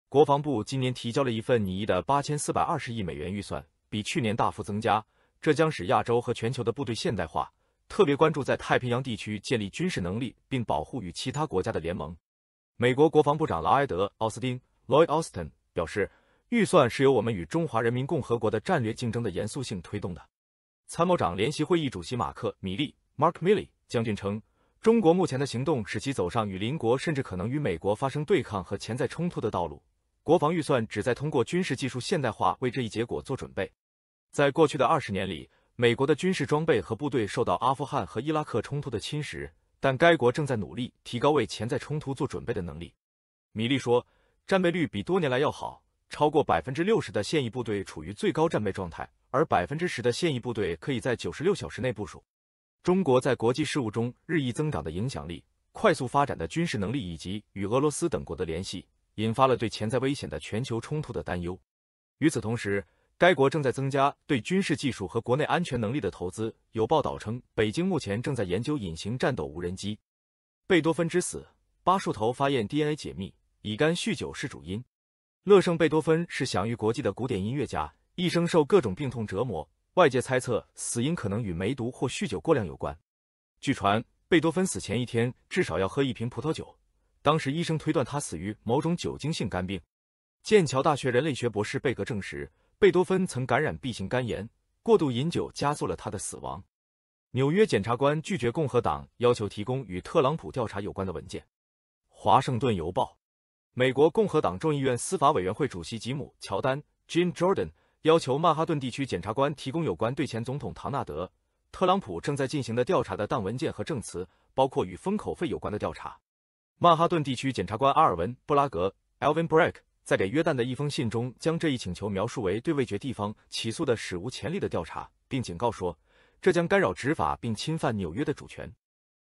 国防部今年提交了一份拟议的八千四百二十亿美元预算，比去年大幅增加。这将使亚洲和全球的部队现代化，特别关注在太平洋地区建立军事能力，并保护与其他国家的联盟。美国国防部长劳埃德·奥斯汀 （Lloyd Austin） 表示，预算是由我们与中华人民共和国的战略竞争的严肃性推动的。参谋长联席会议主席马克·米利 （Mark Milley） 将军称。中国目前的行动使其走上与邻国甚至可能与美国发生对抗和潜在冲突的道路。国防预算旨在通过军事技术现代化为这一结果做准备。在过去的二十年里，美国的军事装备和部队受到阿富汗和伊拉克冲突的侵蚀，但该国正在努力提高为潜在冲突做准备的能力。米利说，战备率比多年来要好，超过百分之六十的现役部队处于最高战备状态，而百分之十的现役部队可以在九十六小时内部署。中国在国际事务中日益增长的影响力、快速发展的军事能力以及与俄罗斯等国的联系，引发了对潜在危险的全球冲突的担忧。与此同时，该国正在增加对军事技术和国内安全能力的投资。有报道称，北京目前正在研究隐形战斗无人机。贝多芬之死，八树头发现 DNA 解密，乙肝酗酒是主因。乐圣贝多芬是享誉国际的古典音乐家，一生受各种病痛折磨。外界猜测死因可能与梅毒或酗酒过量有关。据传，贝多芬死前一天至少要喝一瓶葡萄酒。当时医生推断他死于某种酒精性肝病。剑桥大学人类学博士贝格证实，贝多芬曾感染 B 型肝炎，过度饮酒加速了他的死亡。纽约检察官拒绝共和党要求提供与特朗普调查有关的文件。华盛顿邮报，美国共和党众议院司法委员会主席吉姆·乔丹 （Jim Jordan）。要求曼哈顿地区检察官提供有关对前总统唐纳德·特朗普正在进行的调查的档案文件和证词，包括与封口费有关的调查。曼哈顿地区检察官阿尔文·布拉格 （Alvin Bragg） 在给约旦的一封信中，将这一请求描述为对未决地方起诉的史无前例的调查，并警告说这将干扰执法并侵犯纽约的主权。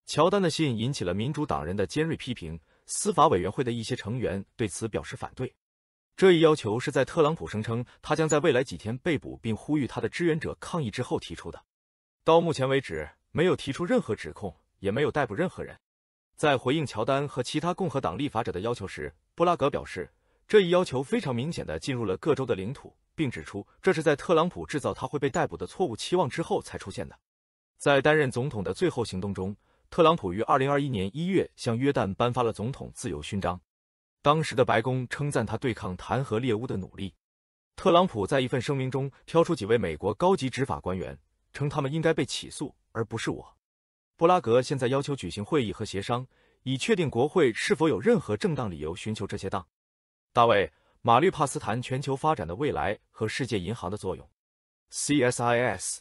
乔丹的信引起了民主党人的尖锐批评，司法委员会的一些成员对此表示反对。这一要求是在特朗普声称他将在未来几天被捕，并呼吁他的支援者抗议之后提出的。到目前为止，没有提出任何指控，也没有逮捕任何人。在回应乔丹和其他共和党立法者的要求时，布拉格表示，这一要求非常明显的进入了各州的领土，并指出这是在特朗普制造他会被逮捕的错误期望之后才出现的。在担任总统的最后行动中，特朗普于二零二一年一月向约旦颁发了总统自由勋章。当时的白宫称赞他对抗弹劾猎巫的努力。特朗普在一份声明中挑出几位美国高级执法官员，称他们应该被起诉，而不是我。布拉格现在要求举行会议和协商，以确定国会是否有任何正当理由寻求这些当。大卫马利帕斯坦：全球发展的未来和世界银行的作用。CSIS，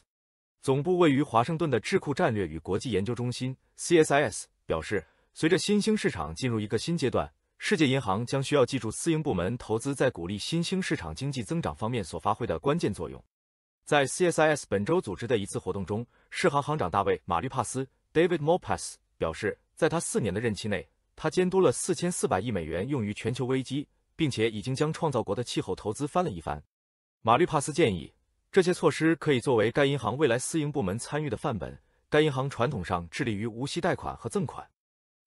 总部位于华盛顿的智库战略与国际研究中心 CSIS 表示，随着新兴市场进入一个新阶段。世界银行将需要记住私营部门投资在鼓励新兴市场经济增长方面所发挥的关键作用。在 CSIS 本周组织的一次活动中，世行行长大卫·马利帕斯 （David m o l p a s s 表示，在他四年的任期内，他监督了四千四百亿美元用于全球危机，并且已经将创造国的气候投资翻了一番。马利帕斯建议，这些措施可以作为该银行未来私营部门参与的范本。该银行传统上致力于无息贷款和赠款，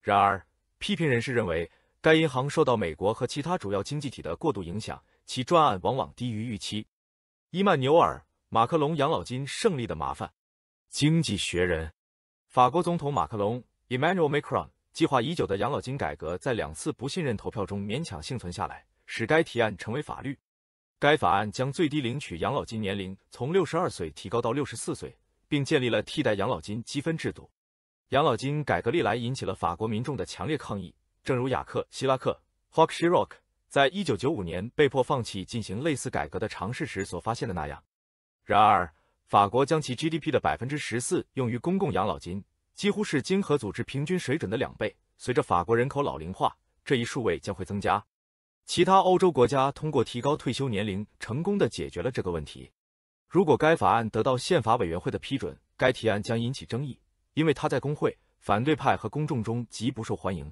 然而，批评人士认为。该银行受到美国和其他主要经济体的过度影响，其专案往往低于预期。伊曼纽尔·马克龙养老金胜利的麻烦，《经济学人》。法国总统马克龙 （Emmanuel Macron） 计划已久的养老金改革在两次不信任投票中勉强幸存下来，使该提案成为法律。该法案将最低领取养老金年龄从六十二岁提高到六十四岁，并建立了替代养老金积分制度。养老金改革历来引起了法国民众的强烈抗议。正如雅克·希拉克 h a c k s h i r o c 在一九九五年被迫放弃进行类似改革的尝试时所发现的那样，然而，法国将其 GDP 的百分之十四用于公共养老金，几乎是经合组织平均水准的两倍。随着法国人口老龄化，这一数位将会增加。其他欧洲国家通过提高退休年龄，成功的解决了这个问题。如果该法案得到宪法委员会的批准，该提案将引起争议，因为它在工会、反对派和公众中极不受欢迎。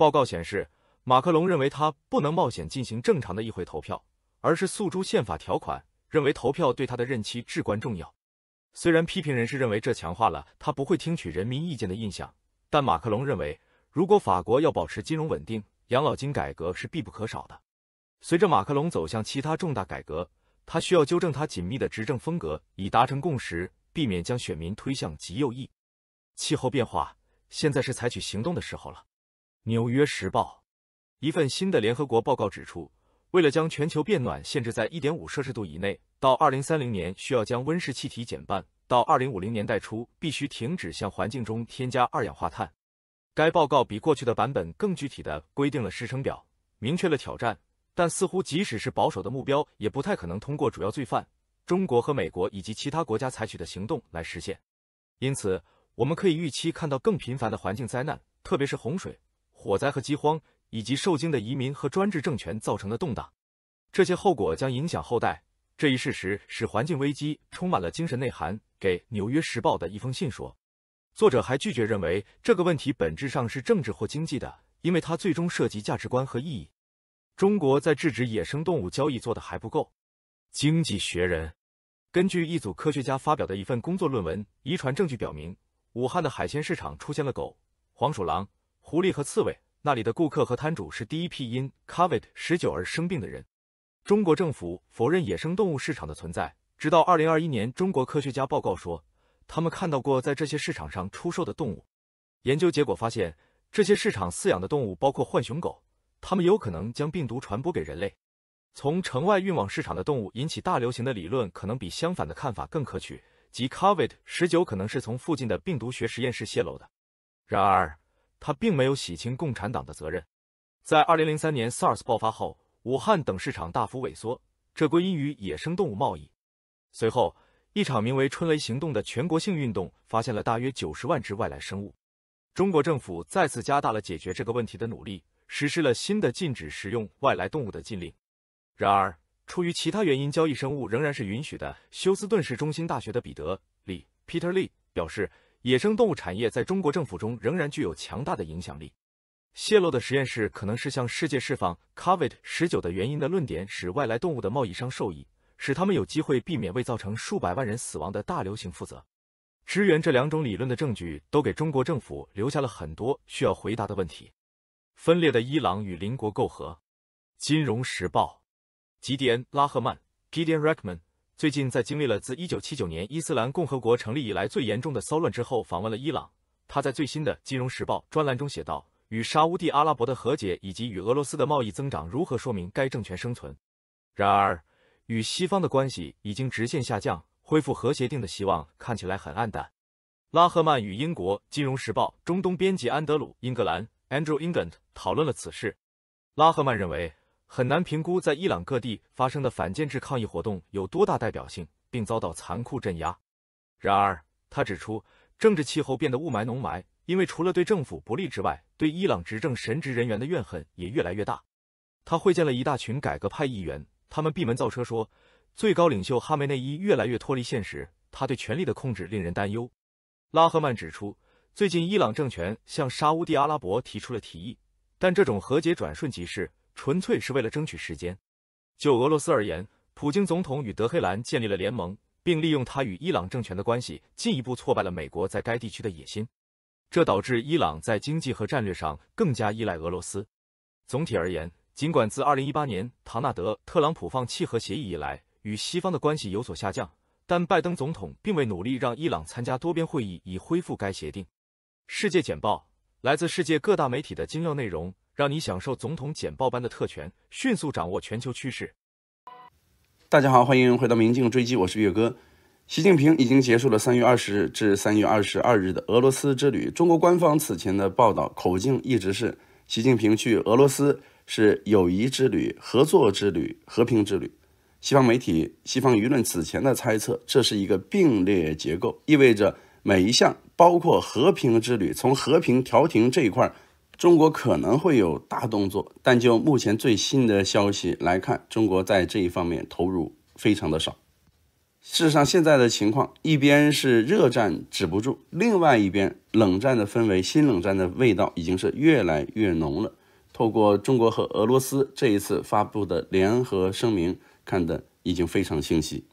报告显示，马克龙认为他不能冒险进行正常的议会投票，而是诉诸宪法条款，认为投票对他的任期至关重要。虽然批评人士认为这强化了他不会听取人民意见的印象，但马克龙认为，如果法国要保持金融稳定，养老金改革是必不可少的。随着马克龙走向其他重大改革，他需要纠正他紧密的执政风格，以达成共识，避免将选民推向极右翼。气候变化现在是采取行动的时候了。纽约时报一份新的联合国报告指出，为了将全球变暖限制在1.5摄氏度以内，到2030年需要将温室气体减半；到2050年代初，必须停止向环境中添加二氧化碳。该报告比过去的版本更具体的规定了时程表，明确了挑战，但似乎即使是保守的目标，也不太可能通过主要罪犯中国和美国以及其他国家采取的行动来实现。因此，我们可以预期看到更频繁的环境灾难，特别是洪水。火灾和饥荒，以及受惊的移民和专制政权造成的动荡，这些后果将影响后代。这一事实使环境危机充满了精神内涵。给《纽约时报》的一封信说，作者还拒绝认为这个问题本质上是政治或经济的，因为它最终涉及价值观和意义。中国在制止野生动物交易做得还不够，《经济学人》根据一组科学家发表的一份工作论文，遗传证据表明，武汉的海鲜市场出现了狗、黄鼠狼。狐狸和刺猬那里的顾客和摊主是第一批因 COVID 十九而生病的人。中国政府否认野生动物市场的存在，直到二零二一年，中国科学家报告说，他们看到过在这些市场上出售的动物。研究结果发现，这些市场饲养的动物包括浣熊、狗，它们有可能将病毒传播给人类。从城外运往市场的动物引起大流行的理论，可能比相反的看法更可取，即 COVID 十九可能是从附近的病毒学实验室泄露的。然而。他并没有洗清共产党的责任。在2003年 SARS 爆发后，武汉等市场大幅萎缩，这归因于野生动物贸易。随后，一场名为“春雷行动”的全国性运动发现了大约90万只外来生物。中国政府再次加大了解决这个问题的努力，实施了新的禁止食用外来动物的禁令。然而，出于其他原因，交易生物仍然是允许的。休斯顿市中心大学的彼得·李 （Peter Lee） 表示。野生动物产业在中国政府中仍然具有强大的影响力。泄露的实验室可能是向世界释放 COVID 十九的原因的论点，使外来动物的贸易商受益，使他们有机会避免为造成数百万人死亡的大流行负责。支援这两种理论的证据都给中国政府留下了很多需要回答的问题。分裂的伊朗与邻国媾和。《金融时报》吉迪恩·拉赫曼 （Gideon r a c k m a n 最近，在经历了自1979年伊斯兰共和国成立以来最严重的骚乱之后，访问了伊朗。他在最新的《金融时报》专栏中写道：“与沙地阿拉伯的和解以及与俄罗斯的贸易增长如何说明该政权生存？然而，与西方的关系已经直线下降，恢复和协定的希望看起来很黯淡。”拉赫曼与英国《金融时报》中东编辑安德鲁·英格兰 （Andrew England） 讨论了此事。拉赫曼认为。很难评估在伊朗各地发生的反建制抗议活动有多大代表性，并遭到残酷镇压。然而，他指出，政治气候变得雾霾浓霾，因为除了对政府不利之外，对伊朗执政神职人员的怨恨也越来越大。他会见了一大群改革派议员，他们闭门造车，说最高领袖哈梅内伊越来越脱离现实，他对权力的控制令人担忧。拉赫曼指出，最近伊朗政权向沙乌地阿拉伯提出了提议，但这种和解转瞬即逝。纯粹是为了争取时间。就俄罗斯而言，普京总统与德黑兰建立了联盟，并利用他与伊朗政权的关系进一步挫败了美国在该地区的野心。这导致伊朗在经济和战略上更加依赖俄罗斯。总体而言，尽管自2018年唐纳德·特朗普放弃核协议以来，与西方的关系有所下降，但拜登总统并未努力让伊朗参加多边会议以恢复该协定。世界简报，来自世界各大媒体的精要内容。让你享受总统简报般的特权，迅速掌握全球趋势。大家好，欢迎回到《明镜追击》，我是岳哥。习近平已经结束了三月二十日至三月二十二日的俄罗斯之旅。中国官方此前的报道口径一直是，习近平去俄罗斯是友谊之旅、合作之旅、和平之旅。西方媒体、西方舆论此前的猜测，这是一个并列结构，意味着每一项，包括和平之旅，从和平调停这一块。中国可能会有大动作，但就目前最新的消息来看，中国在这一方面投入非常的少。事实上，现在的情况，一边是热战止不住，另外一边冷战的氛围，新冷战的味道已经是越来越浓了。透过中国和俄罗斯这一次发布的联合声明，看得已经非常清晰。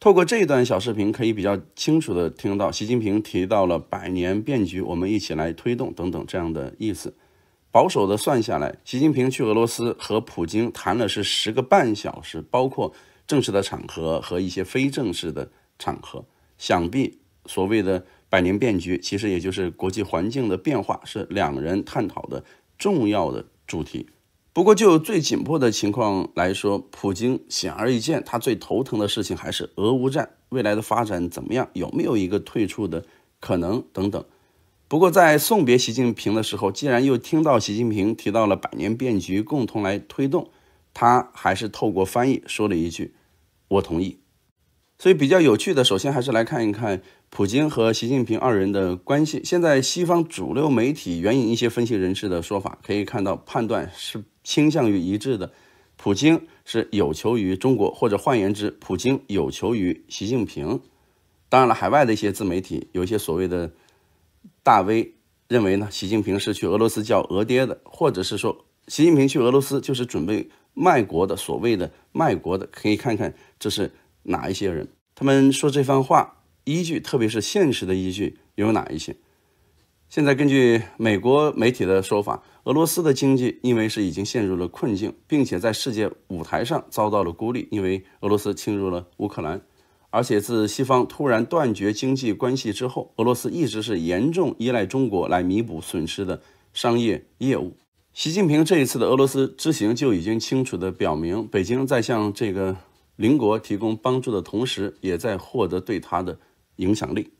透过这段小视频，可以比较清楚地听到习近平提到了“百年变局”，我们一起来推动等等这样的意思。保守的算下来，习近平去俄罗斯和普京谈了是十个半小时，包括正式的场合和一些非正式的场合。想必所谓的“百年变局”，其实也就是国际环境的变化，是两人探讨的重要的主题。不过，就最紧迫的情况来说，普京显而易见，他最头疼的事情还是俄乌战未来的发展怎么样，有没有一个退出的可能等等。不过，在送别习近平的时候，既然又听到习近平提到了百年变局，共同来推动。他还是透过翻译说了一句：“我同意。”所以，比较有趣的，首先还是来看一看普京和习近平二人的关系。现在，西方主流媒体援引一些分析人士的说法，可以看到判断是。倾向于一致的，普京是有求于中国，或者换言之，普京有求于习近平。当然了，海外的一些自媒体，有一些所谓的大 V 认为呢，习近平是去俄罗斯叫俄爹的，或者是说，习近平去俄罗斯就是准备卖国的。所谓的卖国的，可以看看这是哪一些人，他们说这番话依据，特别是现实的依据有哪一些？现在根据美国媒体的说法。俄罗斯的经济因为是已经陷入了困境，并且在世界舞台上遭到了孤立，因为俄罗斯侵入了乌克兰，而且自西方突然断绝经济关系之后，俄罗斯一直是严重依赖中国来弥补损失的商业业务。习近平这一次的俄罗斯之行就已经清楚地表明，北京在向这个邻国提供帮助的同时，也在获得对他的影响力。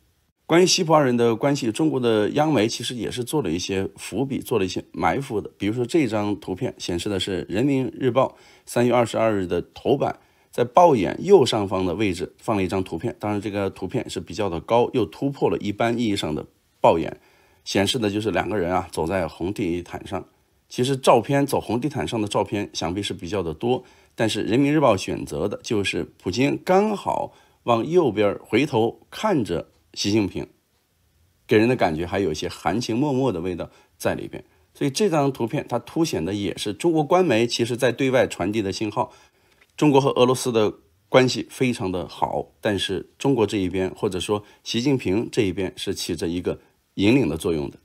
关于西普二人的关系，中国的央媒其实也是做了一些伏笔，做了一些埋伏的。比如说，这张图片显示的是《人民日报》三月二十二日的头版，在报眼右上方的位置放了一张图片。当然，这个图片是比较的高，又突破了一般意义上的报眼，显示的就是两个人啊走在红地毯上。其实，照片走红地毯上的照片想必是比较的多，但是《人民日报》选择的就是普京刚好往右边回头看着。习近平给人的感觉还有一些含情脉脉的味道在里边，所以这张图片它凸显的也是中国官媒其实在对外传递的信号：中国和俄罗斯的关系非常的好，但是中国这一边或者说习近平这一边是起着一个引领的作用的。《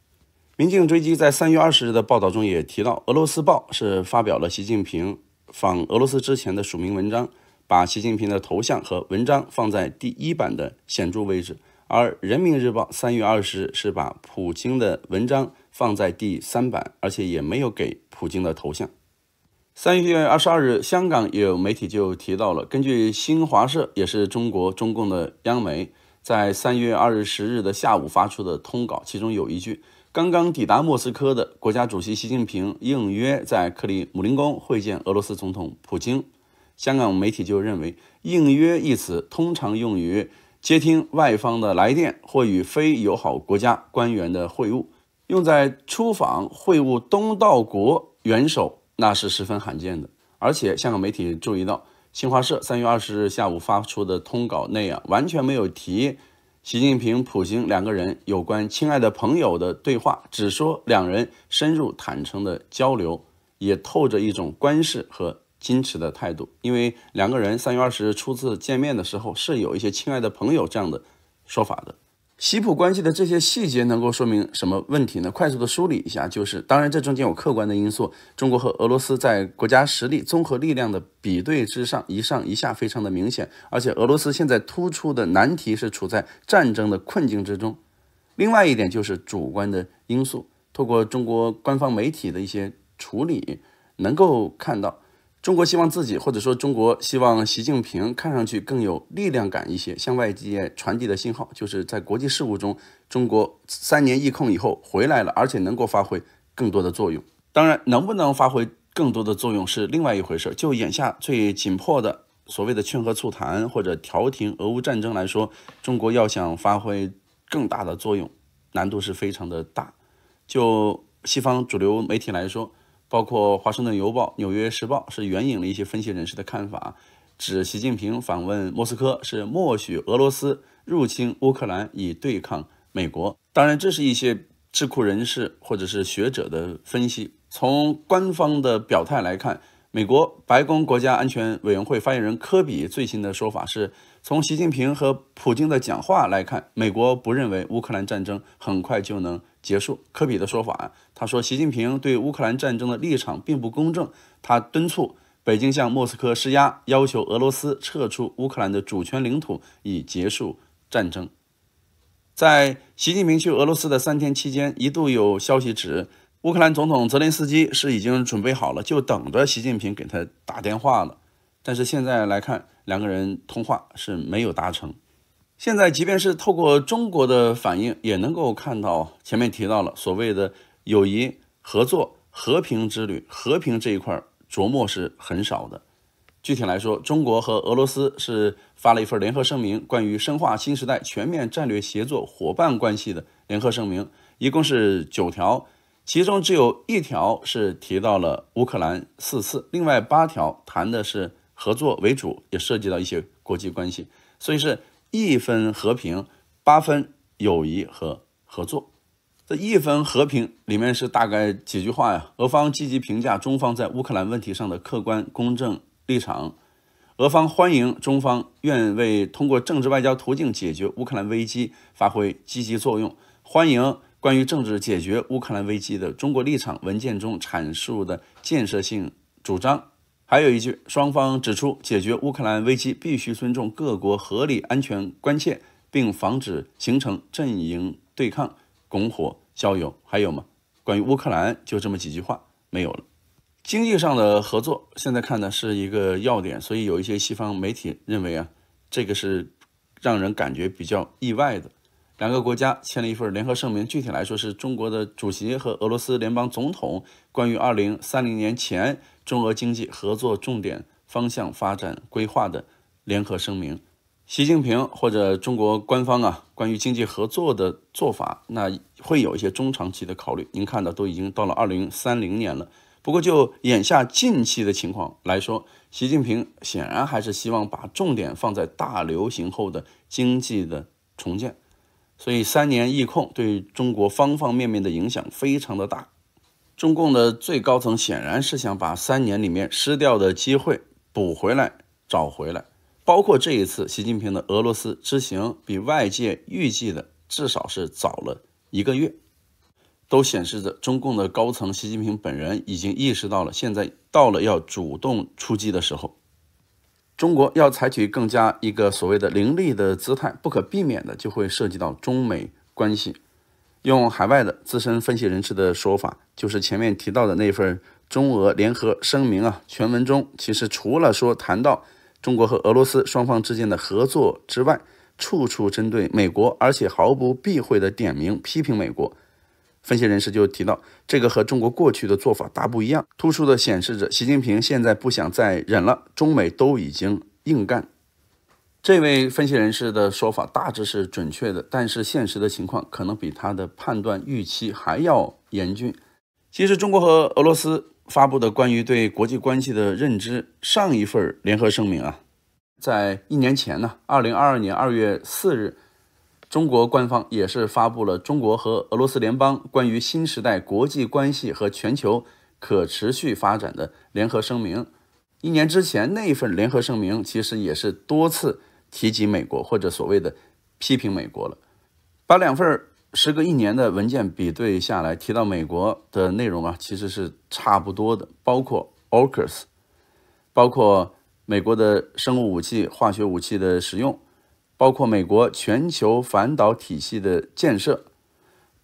民警追击》在三月二十日的报道中也提到，《俄罗斯报》是发表了习近平访俄罗斯之前的署名文章，把习近平的头像和文章放在第一版的显著位置。而《人民日报》三月二十日是把普京的文章放在第三版，而且也没有给普京的头像。三月二十二日，香港有媒体就提到了，根据新华社，也是中国中共的央媒，在三月二十日的下午发出的通稿，其中有一句：“刚刚抵达莫斯科的国家主席习近平应约在克里姆林宫会见俄罗斯总统普京。”香港媒体就认为，“应约”一词通常用于。接听外方的来电或与非友好国家官员的会晤，用在出访会晤东道国元首，那是十分罕见的。而且，香港媒体注意到，新华社三月二十日下午发出的通稿内啊，完全没有提习近平、普京两个人有关“亲爱的朋友”的对话，只说两人深入坦诚的交流，也透着一种官式和。矜持的态度，因为两个人三月二十初次见面的时候是有一些“亲爱的朋友”这样的说法的。西普关系的这些细节能够说明什么问题呢？快速的梳理一下，就是当然这中间有客观的因素，中国和俄罗斯在国家实力、综合力量的比对之上，一上一下非常的明显。而且俄罗斯现在突出的难题是处在战争的困境之中。另外一点就是主观的因素，透过中国官方媒体的一些处理，能够看到。中国希望自己，或者说中国希望习近平看上去更有力量感一些，向外界传递的信号，就是在国际事务中，中国三年疫控以后回来了，而且能够发挥更多的作用。当然，能不能发挥更多的作用是另外一回事。就眼下最紧迫的所谓的劝和促谈或者调停俄乌战争来说，中国要想发挥更大的作用，难度是非常的大。就西方主流媒体来说。包括《华盛顿邮报》《纽约时报》是援引了一些分析人士的看法，指习近平访问莫斯科是默许俄罗斯入侵乌克兰以对抗美国。当然，这是一些智库人士或者是学者的分析。从官方的表态来看，美国白宫国家安全委员会发言人科比最新的说法是：从习近平和普京的讲话来看，美国不认为乌克兰战争很快就能。结束。科比的说法啊，他说习近平对乌克兰战争的立场并不公正。他敦促北京向莫斯科施压，要求俄罗斯撤出乌克兰的主权领土，以结束战争。在习近平去俄罗斯的三天期间，一度有消息指乌克兰总统泽连斯基是已经准备好了，就等着习近平给他打电话了。但是现在来看，两个人通话是没有达成。现在，即便是透过中国的反应，也能够看到前面提到了所谓的“友谊、合作、和平之旅”和平这一块琢磨是很少的。具体来说，中国和俄罗斯是发了一份联合声明，关于深化新时代全面战略协作伙伴关系的联合声明，一共是九条，其中只有一条是提到了乌克兰四次，另外八条谈的是合作为主，也涉及到一些国际关系，所以是。一分和平，八分友谊和合作。这一分和平里面是大概几句话呀？俄方积极评价中方在乌克兰问题上的客观公正立场，俄方欢迎中方愿为通过政治外交途径解决乌克兰危机发挥积极作用，欢迎关于政治解决乌克兰危机的中国立场文件中阐述的建设性主张。还有一句，双方指出，解决乌克兰危机必须尊重各国合理安全关切，并防止形成阵营对抗、拱火交友。还有吗？关于乌克兰，就这么几句话，没有了。经济上的合作现在看呢是一个要点，所以有一些西方媒体认为啊，这个是让人感觉比较意外的。两个国家签了一份联合声明，具体来说是中国的主席和俄罗斯联邦总统关于二零三零年前。中俄经济合作重点方向发展规划的联合声明，习近平或者中国官方啊，关于经济合作的做法，那会有一些中长期的考虑。您看到都已经到了二零三零年了，不过就眼下近期的情况来说，习近平显然还是希望把重点放在大流行后的经济的重建。所以三年疫控对中国方方面面的影响非常的大。中共的最高层显然是想把三年里面失掉的机会补回来、找回来，包括这一次习近平的俄罗斯之行，比外界预计的至少是早了一个月，都显示着中共的高层、习近平本人已经意识到了，现在到了要主动出击的时候，中国要采取更加一个所谓的凌厉的姿态，不可避免的就会涉及到中美关系。用海外的资深分析人士的说法，就是前面提到的那份中俄联合声明啊，全文中其实除了说谈到中国和俄罗斯双方之间的合作之外，处处针对美国，而且毫不避讳的点名批评美国。分析人士就提到，这个和中国过去的做法大不一样，突出的显示着习近平现在不想再忍了，中美都已经硬干。这位分析人士的说法大致是准确的，但是现实的情况可能比他的判断预期还要严峻。其实，中国和俄罗斯发布的关于对国际关系的认知上一份联合声明啊，在一年前呢，二零二二年二月四日，中国官方也是发布了中国和俄罗斯联邦关于新时代国际关系和全球可持续发展的联合声明。一年之前那一份联合声明，其实也是多次。提及美国或者所谓的批评美国了，把两份时隔一年的文件比对下来，提到美国的内容啊，其实是差不多的，包括 Orcas，包括美国的生物武器、化学武器的使用，包括美国全球反导体系的建设，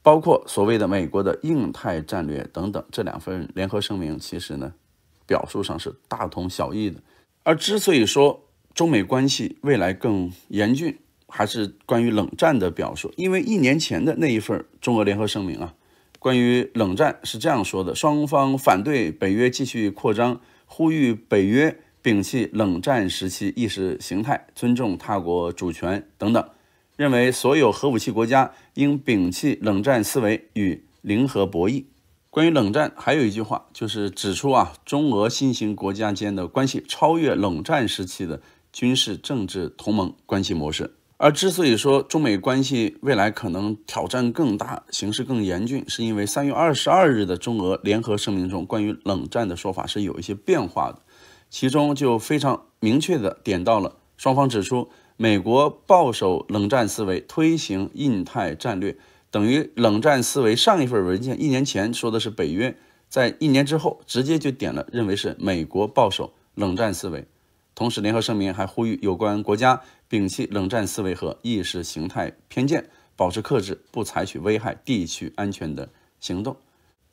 包括所谓的美国的印太战略等等，这两份联合声明其实呢，表述上是大同小异的，而之所以说。中美关系未来更严峻，还是关于冷战的表述？因为一年前的那一份中俄联合声明啊，关于冷战是这样说的：双方反对北约继续扩张，呼吁北约摒弃冷战时期意识形态，尊重他国主权等等。认为所有核武器国家应摒弃冷战思维与零和博弈。关于冷战，还有一句话就是指出啊，中俄新型国家间的关系超越冷战时期的。军事政治同盟关系模式，而之所以说中美关系未来可能挑战更大、形势更严峻，是因为三月二十二日的中俄联合声明中，关于冷战的说法是有一些变化的，其中就非常明确的点到了，双方指出美国抱守冷战思维，推行印太战略，等于冷战思维。上一份文件一年前说的是北约，在一年之后直接就点了，认为是美国抱守冷战思维。同时，联合声明还呼吁有关国家摒弃冷战思维和意识形态偏见，保持克制，不采取危害地区安全的行动。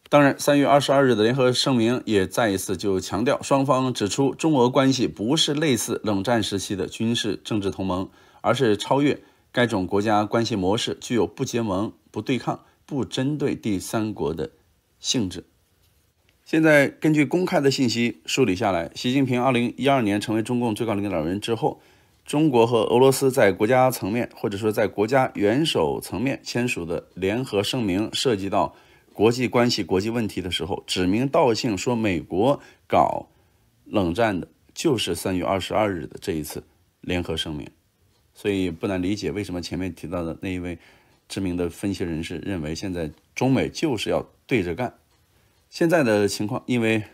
当然，三月二十二日的联合声明也再一次就强调，双方指出，中俄关系不是类似冷战时期的军事政治同盟，而是超越该种国家关系模式，具有不结盟、不对抗、不针对第三国的性质。现在根据公开的信息梳理下来，习近平二零一二年成为中共最高领导人之后，中国和俄罗斯在国家层面或者说在国家元首层面签署的联合声明，涉及到国际关系、国际问题的时候，指名道姓说美国搞冷战的，就是三月二十二日的这一次联合声明。所以不难理解为什么前面提到的那一位知名的分析人士认为，现在中美就是要对着干。现在的情况，因为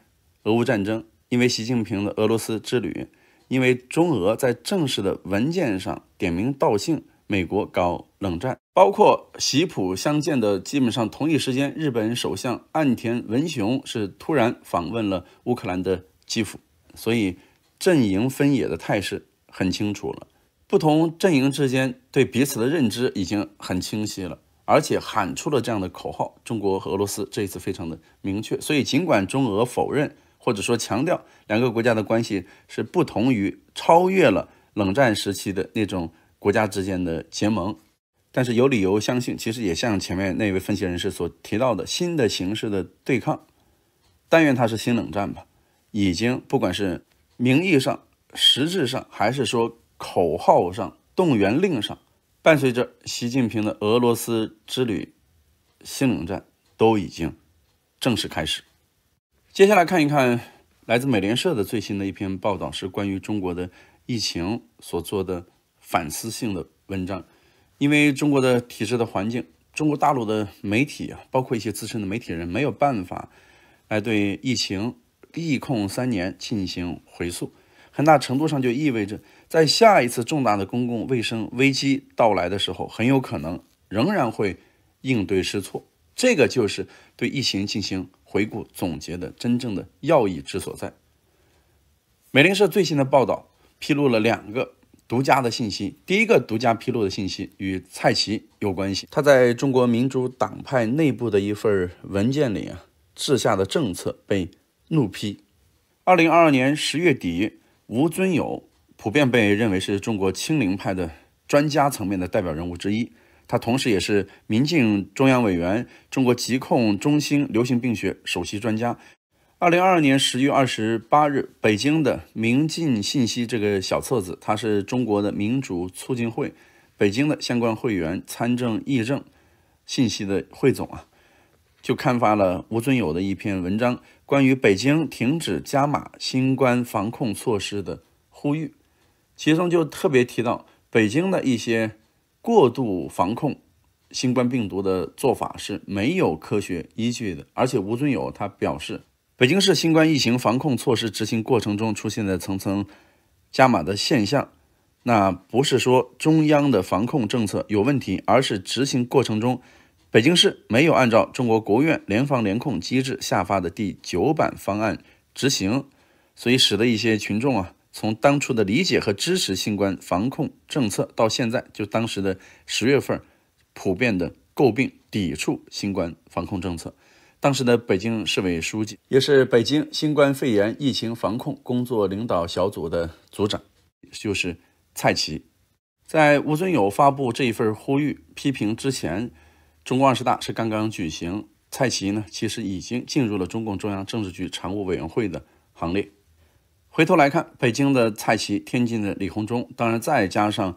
俄乌战争，因为习近平的俄罗斯之旅，因为中俄在正式的文件上点名道姓美国搞冷战，包括习普相见的基本上同一时间，日本首相岸田文雄是突然访问了乌克兰的基辅，所以阵营分野的态势很清楚了，不同阵营之间对彼此的认知已经很清晰了。而且喊出了这样的口号，中国和俄罗斯这一次非常的明确。所以，尽管中俄否认或者说强调两个国家的关系是不同于超越了冷战时期的那种国家之间的结盟，但是有理由相信，其实也像前面那位分析人士所提到的，新的形式的对抗。但愿它是新冷战吧。已经不管是名义上、实质上，还是说口号上、动员令上。伴随着习近平的俄罗斯之旅，新冷战都已经正式开始。接下来看一看来自美联社的最新的一篇报道，是关于中国的疫情所做的反思性的文章。因为中国的体制的环境，中国大陆的媒体啊，包括一些资深的媒体人，没有办法来对疫情疫控三年进行回溯，很大程度上就意味着。在下一次重大的公共卫生危机到来的时候，很有可能仍然会应对失措。这个就是对疫情进行回顾总结的真正的要义之所在。美联社最新的报道披露了两个独家的信息。第一个独家披露的信息与蔡奇有关系，他在中国民主党派内部的一份文件里啊制下的政策被怒批。二零二二年十月底，吴尊友。普遍被认为是中国清零派的专家层面的代表人物之一，他同时也是民进中央委员、中国疾控中心流行病学首席专家。二零二二年十月二十八日，北京的《民进信息》这个小册子，它是中国的民主促进会北京的相关会员参政议政信息的汇总啊，就刊发了吴尊友的一篇文章，关于北京停止加码新冠防控措施的呼吁。其中就特别提到，北京的一些过度防控新冠病毒的做法是没有科学依据的。而且吴尊友他表示，北京市新冠疫情防控措施执行过程中出现的层层加码的现象，那不是说中央的防控政策有问题，而是执行过程中，北京市没有按照中国国务院联防联控机制下发的第九版方案执行，所以使得一些群众啊。从当初的理解和支持新冠防控政策，到现在就当时的十月份，普遍的诟病、抵触新冠防控政策。当时的北京市委书记，也是北京新冠肺炎疫情防控工作领导小组的组长，就是蔡奇。在吴尊友发布这一份呼吁批评之前，中共二十大是刚刚举行，蔡奇呢其实已经进入了中共中央政治局常务委员会的行列。回头来看，北京的蔡奇、天津的李鸿忠，当然再加上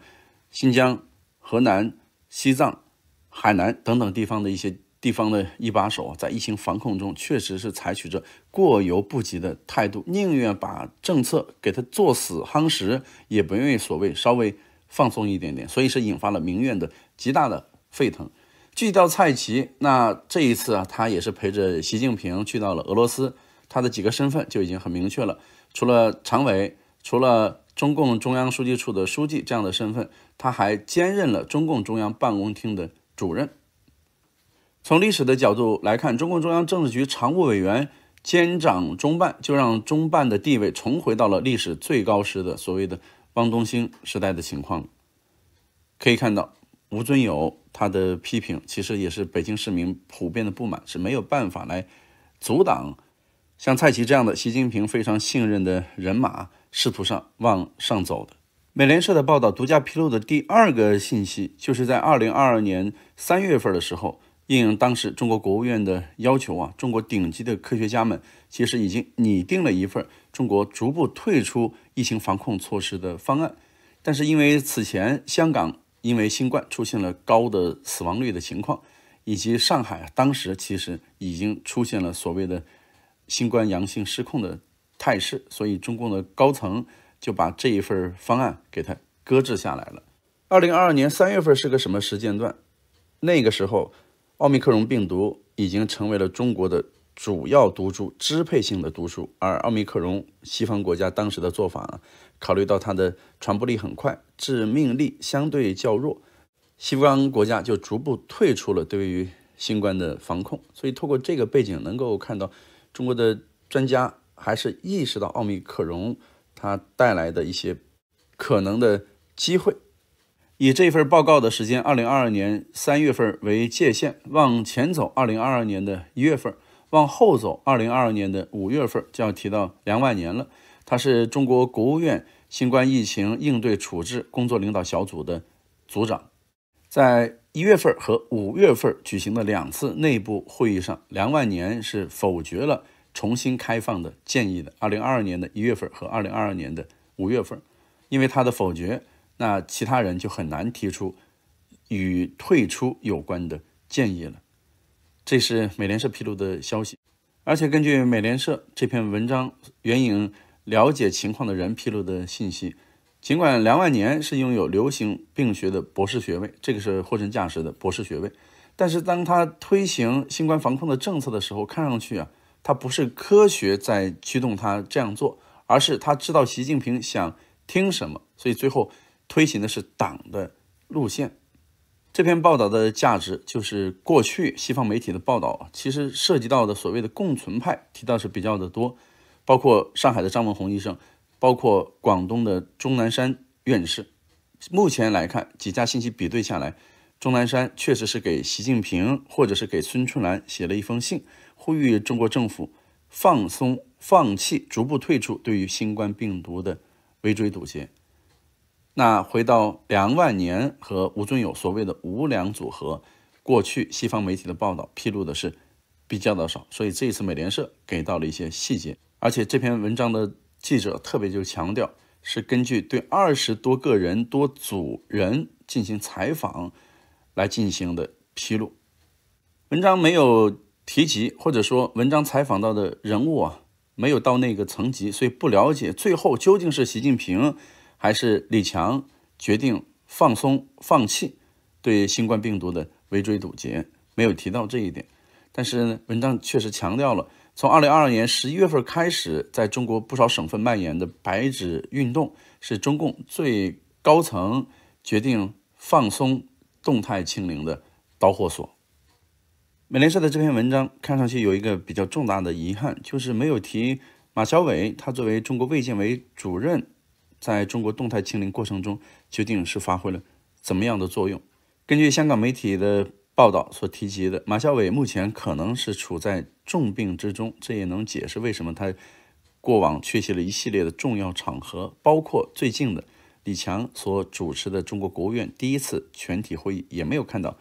新疆、河南、西藏、海南等等地方的一些地方的一把手啊，在疫情防控中确实是采取着过犹不及的态度，宁愿把政策给他做死夯实，也不愿意所谓稍微放松一点点，所以是引发了民怨的极大的沸腾。提到蔡奇，那这一次啊，他也是陪着习近平去到了俄罗斯，他的几个身份就已经很明确了。除了常委，除了中共中央书记处的书记这样的身份，他还兼任了中共中央办公厅的主任。从历史的角度来看，中共中央政治局常务委员兼掌中办，就让中办的地位重回到了历史最高时的所谓的汪东兴时代的情况。可以看到，吴尊友他的批评，其实也是北京市民普遍的不满，是没有办法来阻挡。像蔡奇这样的习近平非常信任的人马，试图上往上走的。美联社的报道独家披露的第二个信息，就是在二零二二年三月份的时候，应当时中国国务院的要求啊，中国顶级的科学家们其实已经拟定了一份中国逐步退出疫情防控措施的方案。但是因为此前香港因为新冠出现了高的死亡率的情况，以及上海当时其实已经出现了所谓的。新冠阳性失控的态势，所以中共的高层就把这一份方案给它搁置下来了。二零二二年三月份是个什么时间段？那个时候，奥密克戎病毒已经成为了中国的主要毒株，支配性的毒株。而奥密克戎，西方国家当时的做法啊，考虑到它的传播力很快，致命力相对较弱，西方国家就逐步退出了对于新冠的防控。所以，通过这个背景能够看到。中国的专家还是意识到奥密克戎它带来的一些可能的机会。以这份报告的时间，二零二二年三月份为界限往前走，二零二二年的一月份；往后走，二零二二年的五月份就要提到梁万年了。他是中国国务院新冠疫情应对处置工作领导小组的组长。在一月份和五月份举行的两次内部会议上，梁万年是否决了重新开放的建议的。二零二二年的一月份和二零二二年的五月份，因为他的否决，那其他人就很难提出与退出有关的建议了。这是美联社披露的消息，而且根据美联社这篇文章援引了解情况的人披露的信息。尽管梁万年是拥有流行病学的博士学位，这个是货真价实的博士学位，但是当他推行新冠防控的政策的时候，看上去啊，他不是科学在驱动他这样做，而是他知道习近平想听什么，所以最后推行的是党的路线。这篇报道的价值就是过去西方媒体的报道啊，其实涉及到的所谓的共存派提到是比较的多，包括上海的张文宏医生。包括广东的钟南山院士，目前来看，几家信息比对下来，钟南山确实是给习近平或者是给孙春兰写了一封信，呼吁中国政府放松、放弃、逐步退出对于新冠病毒的围追堵截。那回到梁万年和吴尊友所谓的“无良组合”，过去西方媒体的报道披露的是比较的少，所以这一次美联社给到了一些细节，而且这篇文章的。记者特别就强调，是根据对二十多个人多组人进行采访来进行的披露。文章没有提及，或者说文章采访到的人物啊，没有到那个层级，所以不了解最后究竟是习近平还是李强决定放松放弃对新冠病毒的围追堵截，没有提到这一点。但是呢，文章确实强调了。从二零二二年十一月份开始，在中国不少省份蔓延的“白纸运动”，是中共最高层决定放松动态清零的导火索。美联社的这篇文章看上去有一个比较重大的遗憾，就是没有提马晓伟，他作为中国卫健委主任，在中国动态清零过程中，究竟是发挥了怎么样的作用？根据香港媒体的。报道所提及的马晓伟目前可能是处在重病之中，这也能解释为什么他过往缺席了一系列的重要场合，包括最近的李强所主持的中国国务院第一次全体会议，也没有看到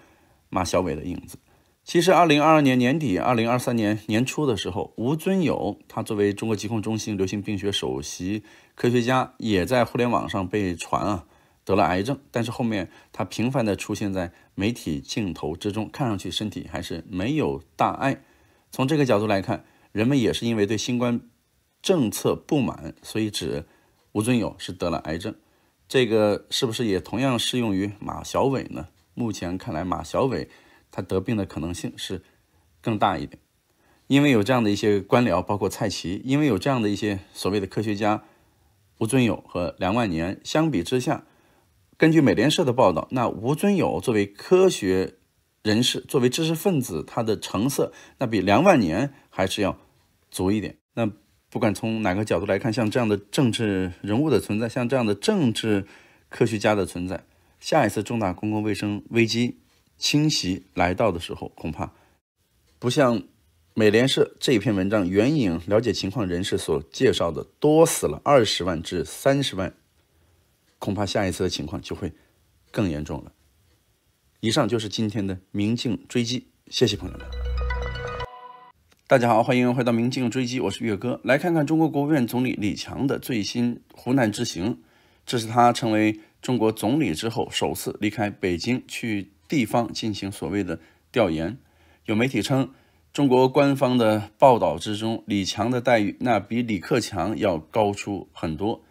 马晓伟的影子。其实，二零二二年年底、二零二三年年初的时候，吴尊友他作为中国疾控中心流行病学首席科学家，也在互联网上被传啊。得了癌症，但是后面他频繁地出现在媒体镜头之中，看上去身体还是没有大碍。从这个角度来看，人们也是因为对新冠政策不满，所以指吴尊友是得了癌症。这个是不是也同样适用于马小伟呢？目前看来，马小伟他得病的可能性是更大一点，因为有这样的一些官僚，包括蔡奇；因为有这样的一些所谓的科学家，吴尊友和梁万年，相比之下。根据美联社的报道，那吴尊友作为科学人士，作为知识分子，他的成色那比梁万年还是要足一点。那不管从哪个角度来看，像这样的政治人物的存在，像这样的政治科学家的存在，下一次重大公共卫生危机侵袭来到的时候，恐怕不像美联社这一篇文章援引了解情况人士所介绍的多死了二十万至三十万。恐怕下一次的情况就会更严重了。以上就是今天的《明镜追击》，谢谢朋友们。大家好，欢迎回到《明镜追击》，我是岳哥，来看看中国国务院总理李强的最新湖南之行。这是他成为中国总理之后首次离开北京去地方进行所谓的调研。有媒体称，中国官方的报道之中，李强的待遇那比李克强要高出很多。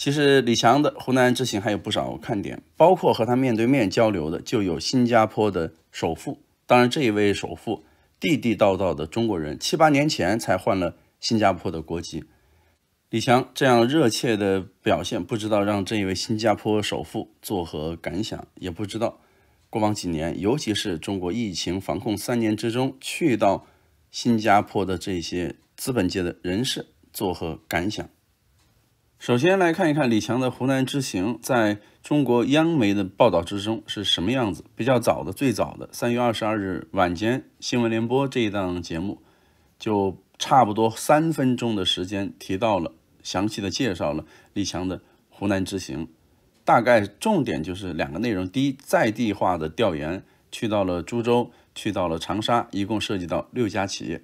其实李强的湖南之行还有不少看点，包括和他面对面交流的就有新加坡的首富。当然，这一位首富地地道道的中国人，七八年前才换了新加坡的国籍。李强这样热切的表现，不知道让这一位新加坡首富作何感想？也不知道过往几年，尤其是中国疫情防控三年之中，去到新加坡的这些资本界的人士作何感想？首先来看一看李强的湖南之行，在中国央媒的报道之中是什么样子。比较早的，最早的三月二十二日晚间，《新闻联播》这一档节目，就差不多三分钟的时间提到了详细的介绍了李强的湖南之行。大概重点就是两个内容：第一，在地化的调研，去到了株洲，去到了长沙，一共涉及到六家企业；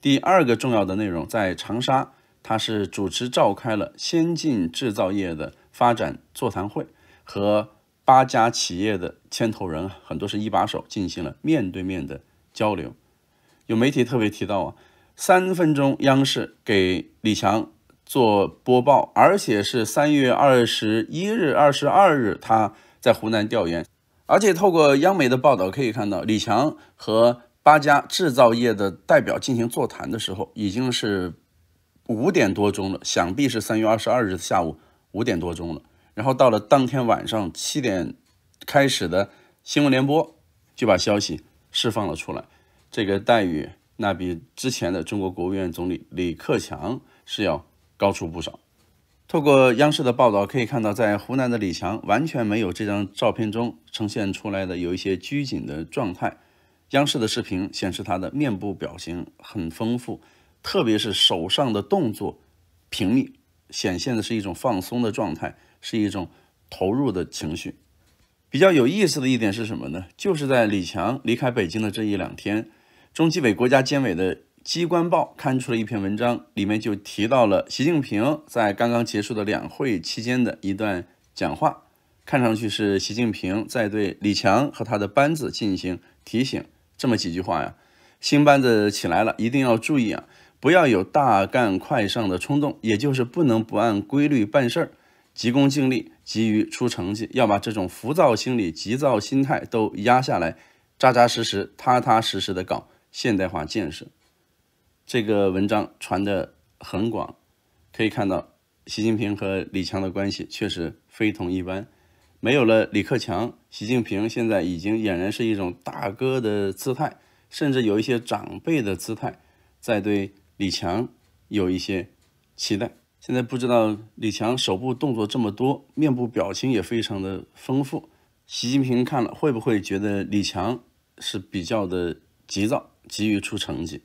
第二个重要的内容，在长沙。他是主持召开了先进制造业的发展座谈会，和八家企业的牵头人很多是一把手进行了面对面的交流。有媒体特别提到啊，三分钟央视给李强做播报，而且是三月二十一日、二十二日他在湖南调研，而且透过央媒的报道可以看到，李强和八家制造业的代表进行座谈的时候，已经是。五点多钟了，想必是三月二十二日下午五点多钟了。然后到了当天晚上七点，开始的新闻联播就把消息释放了出来。这个待遇那比之前的中国国务院总理李克强是要高出不少。透过央视的报道可以看到，在湖南的李强完全没有这张照片中呈现出来的有一些拘谨的状态。央视的视频显示，他的面部表情很丰富。特别是手上的动作频密，显现的是一种放松的状态，是一种投入的情绪。比较有意思的一点是什么呢？就是在李强离开北京的这一两天，中纪委、国家监委的机关报刊出了一篇文章，里面就提到了习近平在刚刚结束的两会期间的一段讲话，看上去是习近平在对李强和他的班子进行提醒。这么几句话呀，新班子起来了一定要注意啊。不要有大干快上的冲动，也就是不能不按规律办事儿，急功近利，急于出成绩，要把这种浮躁心理、急躁心态都压下来，扎扎实实、踏踏实实的搞现代化建设。这个文章传的很广，可以看到，习近平和李强的关系确实非同一般。没有了李克强，习近平现在已经俨然是一种大哥的姿态，甚至有一些长辈的姿态，在对。李强有一些期待，现在不知道李强手部动作这么多，面部表情也非常的丰富。习近平看了会不会觉得李强是比较的急躁，急于出成绩？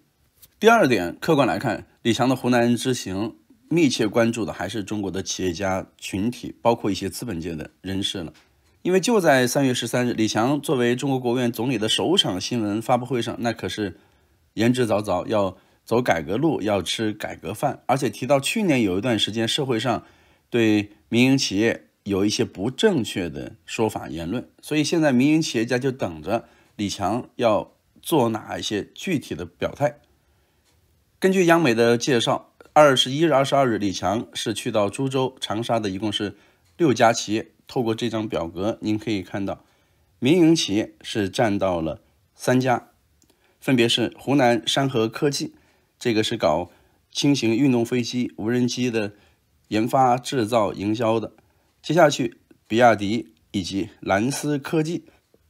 第二点，客观来看，李强的湖南之行，密切关注的还是中国的企业家群体，包括一些资本界的人士了。因为就在三月十三日，李强作为中国国务院总理的首场新闻发布会上，那可是言之凿凿要。走改革路要吃改革饭，而且提到去年有一段时间社会上对民营企业有一些不正确的说法言论，所以现在民营企业家就等着李强要做哪一些具体的表态。根据央媒的介绍，二十一日、二十二日，李强是去到株洲、长沙的，一共是六家企业。透过这张表格，您可以看到，民营企业是占到了三家，分别是湖南山河科技。这个是搞轻型运动飞机、无人机的研发、制造、营销的。接下去，比亚迪以及蓝思科技，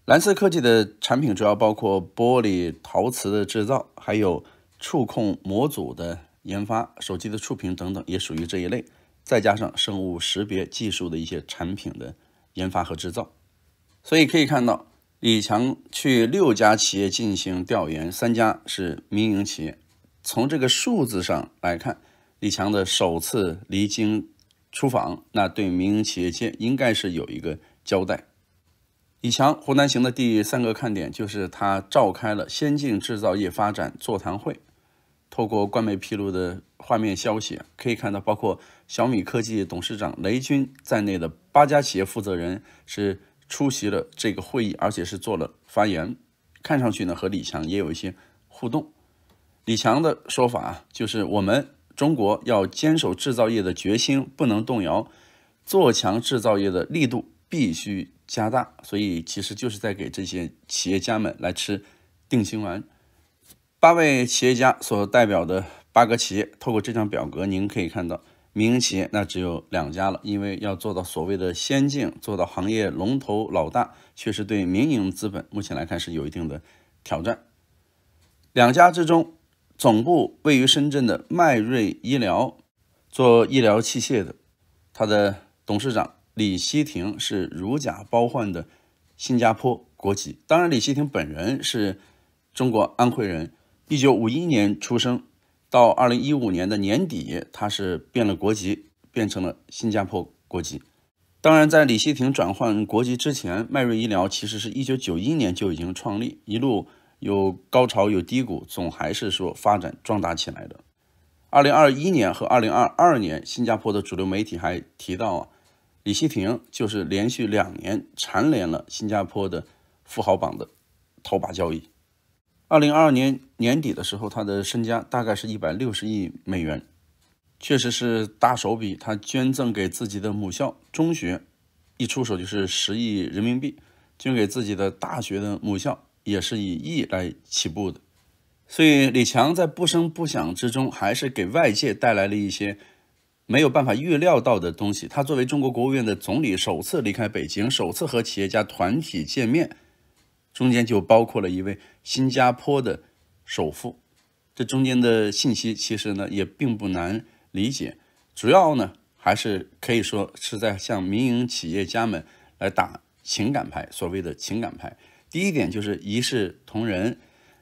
蓝思科技的产品主要包括玻璃、陶瓷的制造，还有触控模组的研发、手机的触屏等等，也属于这一类。再加上生物识别技术的一些产品的研发和制造。所以可以看到，李强去六家企业进行调研，三家是民营企业。从这个数字上来看，李强的首次离京出访，那对民营企业界应该是有一个交代。李强湖南行的第三个看点就是他召开了先进制造业发展座谈会。透过官媒披露的画面消息，可以看到，包括小米科技董事长雷军在内的八家企业负责人是出席了这个会议，而且是做了发言。看上去呢，和李强也有一些互动。李强的说法啊，就是我们中国要坚守制造业的决心不能动摇，做强制造业的力度必须加大。所以其实就是在给这些企业家们来吃定心丸。八位企业家所代表的八个企业，透过这张表格，您可以看到，民营企业那只有两家了，因为要做到所谓的先进，做到行业龙头老大，确实对民营资本目前来看是有一定的挑战。两家之中。总部位于深圳的迈瑞医疗，做医疗器械的，它的董事长李希廷是如假包换的，新加坡国籍。当然，李希廷本人是中国安徽人，一九五一年出生，到二零一五年的年底，他是变了国籍，变成了新加坡国籍。当然，在李希廷转换国籍之前，迈瑞医疗其实是一九九一年就已经创立，一路。有高潮有低谷，总还是说发展壮大起来的。二零二一年和二零二二年，新加坡的主流媒体还提到啊，李希廷就是连续两年蝉联了新加坡的富豪榜的头把交椅。二零二二年年底的时候，他的身家大概是一百六十亿美元，确实是大手笔。他捐赠给自己的母校中学，一出手就是十亿人民币，捐给自己的大学的母校。也是以亿来起步的，所以李强在不声不响之中，还是给外界带来了一些没有办法预料到的东西。他作为中国国务院的总理，首次离开北京，首次和企业家团体见面，中间就包括了一位新加坡的首富。这中间的信息其实呢，也并不难理解，主要呢，还是可以说是在向民营企业家们来打情感牌，所谓的情感牌。第一点就是一视同仁，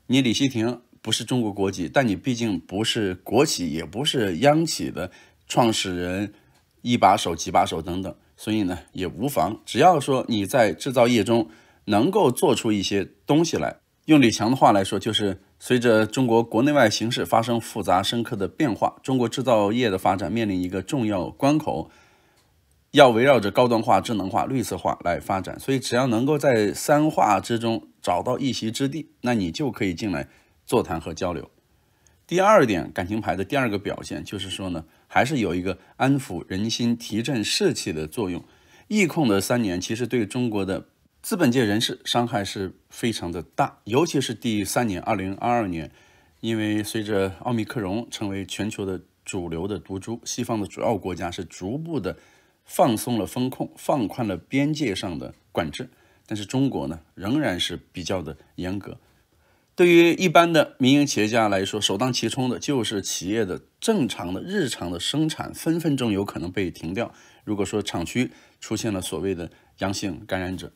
你李希廷不是中国国籍，但你毕竟不是国企，也不是央企的创始人、一把手、几把手等等，所以呢也无妨。只要说你在制造业中能够做出一些东西来，用李强的话来说，就是随着中国国内外形势发生复杂深刻的变化，中国制造业的发展面临一个重要关口。要围绕着高端化、智能化、绿色化来发展，所以只要能够在三化之中找到一席之地，那你就可以进来座谈和交流。第二点，感情牌的第二个表现就是说呢，还是有一个安抚人心、提振士气的作用。疫控的三年其实对中国的资本界人士伤害是非常的大，尤其是第三年，二零二二年，因为随着奥密克戎成为全球的主流的毒株，西方的主要国家是逐步的。放松了风控，放宽了边界上的管制，但是中国呢，仍然是比较的严格。对于一般的民营企业家来说，首当其冲的就是企业的正常的日常的生产，分分钟有可能被停掉。如果说厂区出现了所谓的阳性感染者，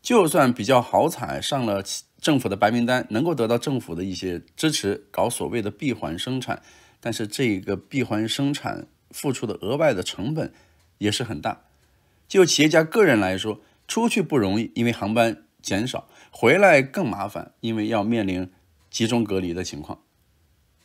就算比较好彩上了政府的白名单，能够得到政府的一些支持，搞所谓的闭环生产，但是这个闭环生产付出的额外的成本。也是很大。就企业家个人来说，出去不容易，因为航班减少；回来更麻烦，因为要面临集中隔离的情况。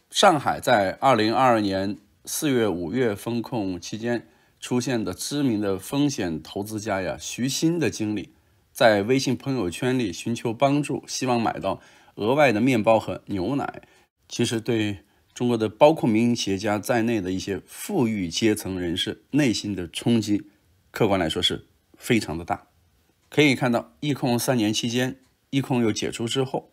上海在二零二二年四月、五月封控期间出现的知名的风险投资家呀，徐新的经历，在微信朋友圈里寻求帮助，希望买到额外的面包和牛奶。其实对。中国的包括民营企业家在内的一些富裕阶层人士内心的冲击，客观来说是非常的大。可以看到，疫控三年期间，疫控又解除之后，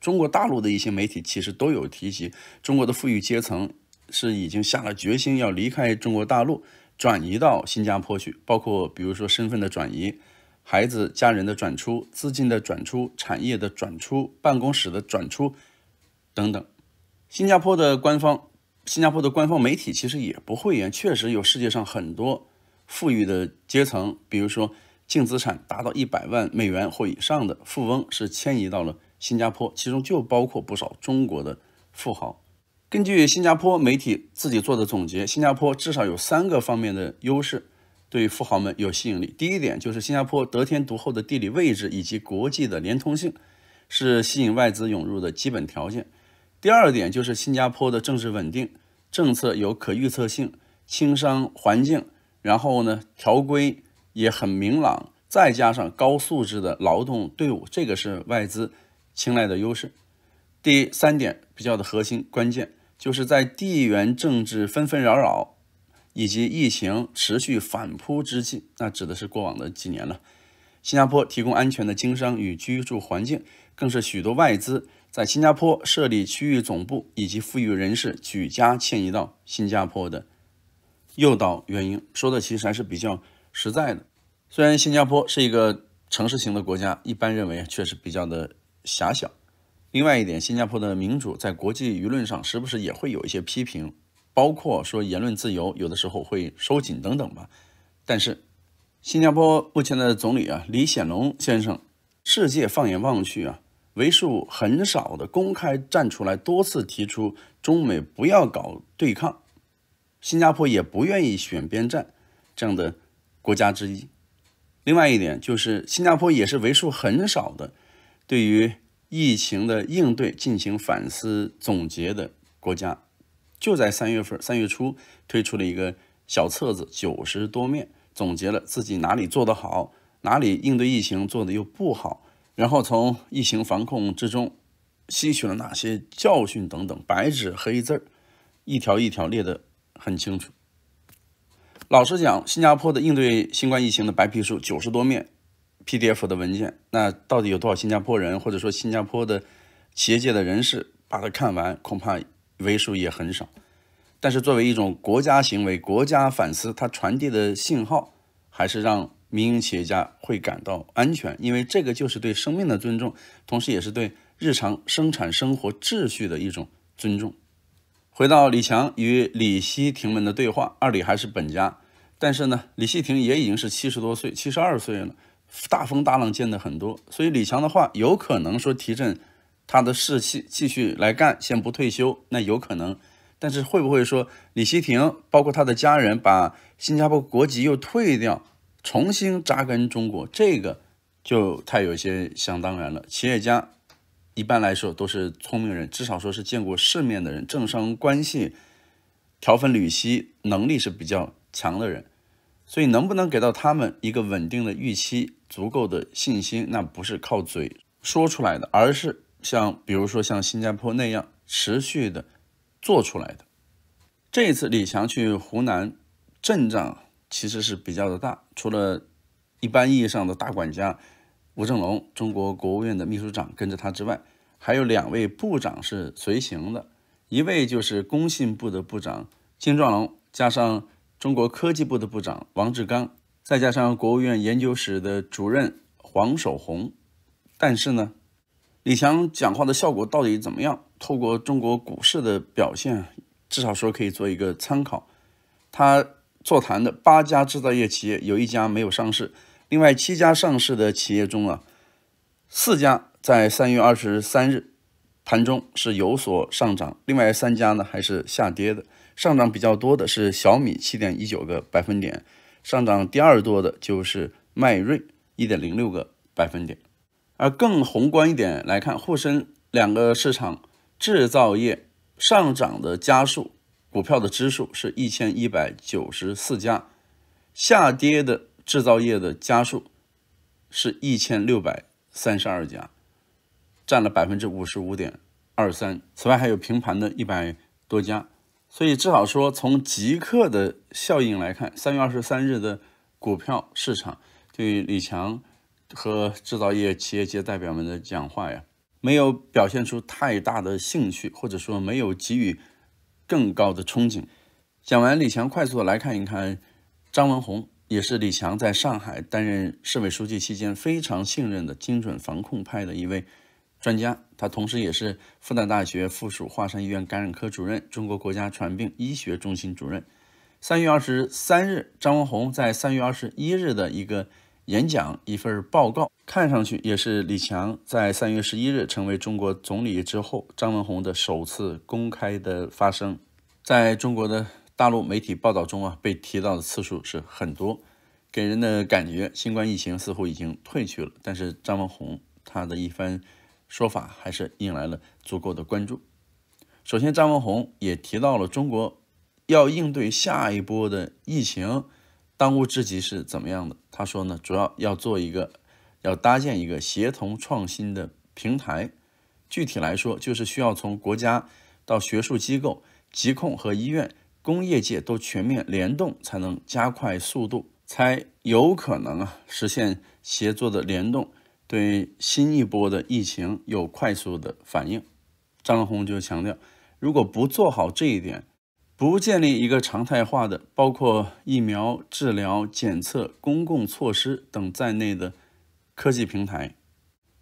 中国大陆的一些媒体其实都有提及，中国的富裕阶层是已经下了决心要离开中国大陆，转移到新加坡去，包括比如说身份的转移、孩子家人的转出、资金的转出、产业的转出、办公室的转出等等。新加坡的官方，新加坡的官方媒体其实也不讳言，确实有世界上很多富裕的阶层，比如说净资产达到一百万美元或以上的富翁是迁移到了新加坡，其中就包括不少中国的富豪。根据新加坡媒体自己做的总结，新加坡至少有三个方面的优势，对富豪们有吸引力。第一点就是新加坡得天独厚的地理位置以及国际的连通性，是吸引外资涌入的基本条件。第二点就是新加坡的政治稳定，政策有可预测性，轻商环境，然后呢，条规也很明朗，再加上高素质的劳动队伍，这个是外资青睐的优势。第三点比较的核心关键，就是在地缘政治纷纷扰扰以及疫情持续反扑之际，那指的是过往的几年了，新加坡提供安全的经商与居住环境，更是许多外资。在新加坡设立区域总部，以及富裕人士举家迁移到新加坡的诱导原因，说的其实还是比较实在的。虽然新加坡是一个城市型的国家，一般认为确实比较的狭小。另外一点，新加坡的民主在国际舆论上时不时也会有一些批评，包括说言论自由有的时候会收紧等等吧。但是，新加坡目前的总理啊李显龙先生，世界放眼望去啊。为数很少的公开站出来，多次提出中美不要搞对抗，新加坡也不愿意选边站，这样的国家之一。另外一点就是，新加坡也是为数很少的，对于疫情的应对进行反思总结的国家。就在三月份，三月初推出了一个小册子，九十多面，总结了自己哪里做得好，哪里应对疫情做得又不好。然后从疫情防控之中吸取了哪些教训等等，白纸黑字一条一条列得很清楚。老实讲，新加坡的应对新冠疫情的白皮书九十多面 PDF 的文件，那到底有多少新加坡人或者说新加坡的企业界的人士把它看完？恐怕为数也很少。但是作为一种国家行为、国家反思，它传递的信号还是让。民营企业家会感到安全，因为这个就是对生命的尊重，同时也是对日常生产生活秩序的一种尊重。回到李强与李希廷们的对话，二李还是本家，但是呢，李希廷也已经是七十多岁，七十二岁了，大风大浪见得很多，所以李强的话有可能说提振他的士气，继续来干，先不退休，那有可能。但是会不会说李希廷包括他的家人把新加坡国籍又退掉？重新扎根中国，这个就太有些想当然了。企业家一般来说都是聪明人，至少说是见过世面的人，政商关系调分缕析能力是比较强的人。所以能不能给到他们一个稳定的预期、足够的信心，那不是靠嘴说出来的，而是像比如说像新加坡那样持续的做出来的。这一次李强去湖南，镇上。其实是比较的大，除了一般意义上的大管家吴正龙，中国国务院的秘书长跟着他之外，还有两位部长是随行的，一位就是工信部的部长金壮龙，加上中国科技部的部长王志刚，再加上国务院研究室的主任黄守宏。但是呢，李强讲话的效果到底怎么样？透过中国股市的表现，至少说可以做一个参考。他。座谈的八家制造业企业有一家没有上市，另外七家上市的企业中啊，四家在三月二十三日盘中是有所上涨，另外三家呢还是下跌的。上涨比较多的是小米七点一九个百分点，上涨第二多的就是迈瑞一点零六个百分点。而更宏观一点来看，沪深两个市场制造业上涨的加速。股票的支数是一千一百九十四家，下跌的制造业的家数是一千六百三十二家，占了百分之五十五点二三。此外还有平盘的一百多家。所以至少说，从极客的效应来看，三月二十三日的股票市场对李强和制造业企业界代表们的讲话呀，没有表现出太大的兴趣，或者说没有给予。更高的憧憬。讲完李强，快速的来看一看张文宏，也是李强在上海担任市委书记期间非常信任的精准防控派的一位专家。他同时也是复旦大学附属华山医院感染科主任、中国国家传染病医学中心主任。三月二十三日，张文宏在三月二十一日的一个。演讲一份报告，看上去也是李强在三月十一日成为中国总理之后，张文宏的首次公开的发声，在中国的大陆媒体报道中啊，被提到的次数是很多，给人的感觉新冠疫情似乎已经退去了，但是张文宏他的一番说法还是引来了足够的关注。首先，张文宏也提到了中国要应对下一波的疫情。当务之急是怎么样的？他说呢，主要要做一个，要搭建一个协同创新的平台。具体来说，就是需要从国家到学术机构、疾控和医院、工业界都全面联动，才能加快速度，才有可能啊实现协作的联动，对新一波的疫情有快速的反应。张宏就强调，如果不做好这一点，不建立一个常态化的，包括疫苗、治疗、检测、公共措施等在内的科技平台，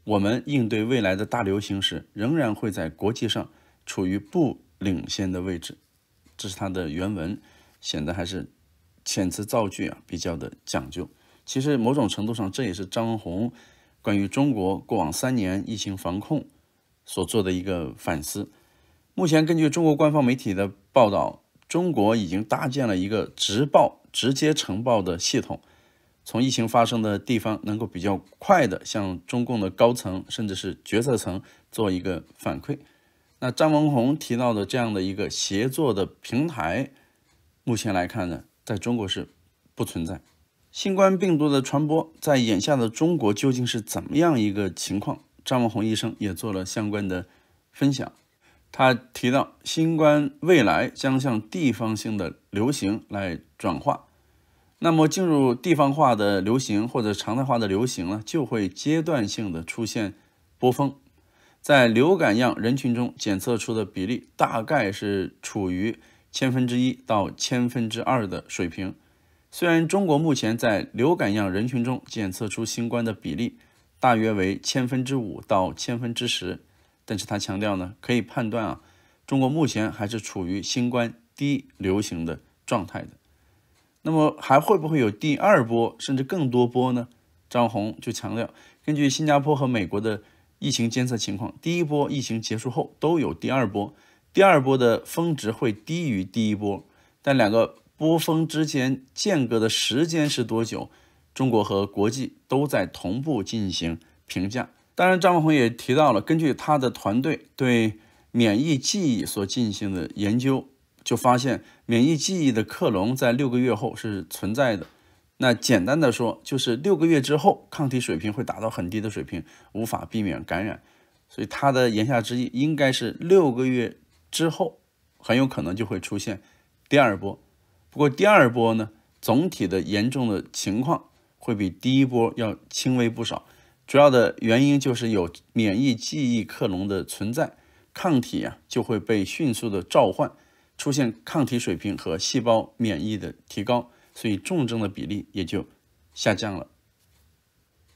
我们应对未来的大流行时，仍然会在国际上处于不领先的位置。这是它的原文，显得还是遣词造句啊比较的讲究。其实某种程度上，这也是张红关于中国过往三年疫情防控所做的一个反思。目前根据中国官方媒体的报道。中国已经搭建了一个直报、直接呈报的系统，从疫情发生的地方能够比较快的向中共的高层甚至是决策层做一个反馈。那张文宏提到的这样的一个协作的平台，目前来看呢，在中国是不存在。新冠病毒的传播在眼下的中国究竟是怎么样一个情况？张文宏医生也做了相关的分享。他提到，新冠未来将向地方性的流行来转化。那么，进入地方化的流行或者常态化的流行呢，就会阶段性的出现波峰，在流感样人群中检测出的比例大概是处于千分之一到千分之二的水平。虽然中国目前在流感样人群中检测出新冠的比例大约为千分之五到千分之十。但是他强调呢，可以判断啊，中国目前还是处于新冠低流行的状态的。那么还会不会有第二波甚至更多波呢？张红就强调，根据新加坡和美国的疫情监测情况，第一波疫情结束后都有第二波，第二波的峰值会低于第一波，但两个波峰之间间隔的时间是多久？中国和国际都在同步进行评价。当然，张文宏也提到了，根据他的团队对免疫记忆所进行的研究，就发现免疫记忆的克隆在六个月后是存在的。那简单的说，就是六个月之后，抗体水平会达到很低的水平，无法避免感染。所以他的言下之意应该是，六个月之后很有可能就会出现第二波。不过第二波呢，总体的严重的情况会比第一波要轻微不少。主要的原因就是有免疫记忆克隆的存在，抗体啊就会被迅速的召唤，出现抗体水平和细胞免疫的提高，所以重症的比例也就下降了。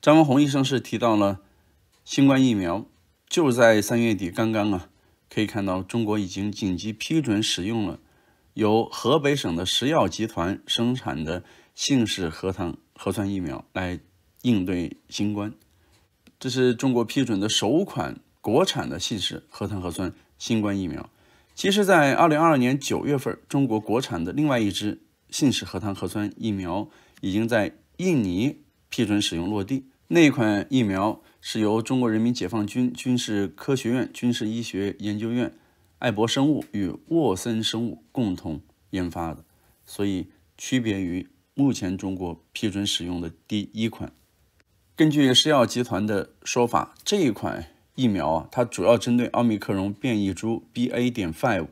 张文宏医生是提到了新冠疫苗，就在三月底刚刚啊，可以看到中国已经紧急批准使用了由河北省的食药集团生产的信使核糖核酸疫苗来应对新冠。这是中国批准的首款国产的信使核糖核酸新冠疫苗。其实，在二零二二年九月份，中国国产的另外一支信使核糖核酸疫苗已经在印尼批准使用落地。那款疫苗是由中国人民解放军军事科学院军事医学研究院、艾博生物与沃森生物共同研发的，所以区别于目前中国批准使用的第一款。根据施药集团的说法，这一款疫苗啊，它主要针对奥密克戎变异株 B A. 点 five，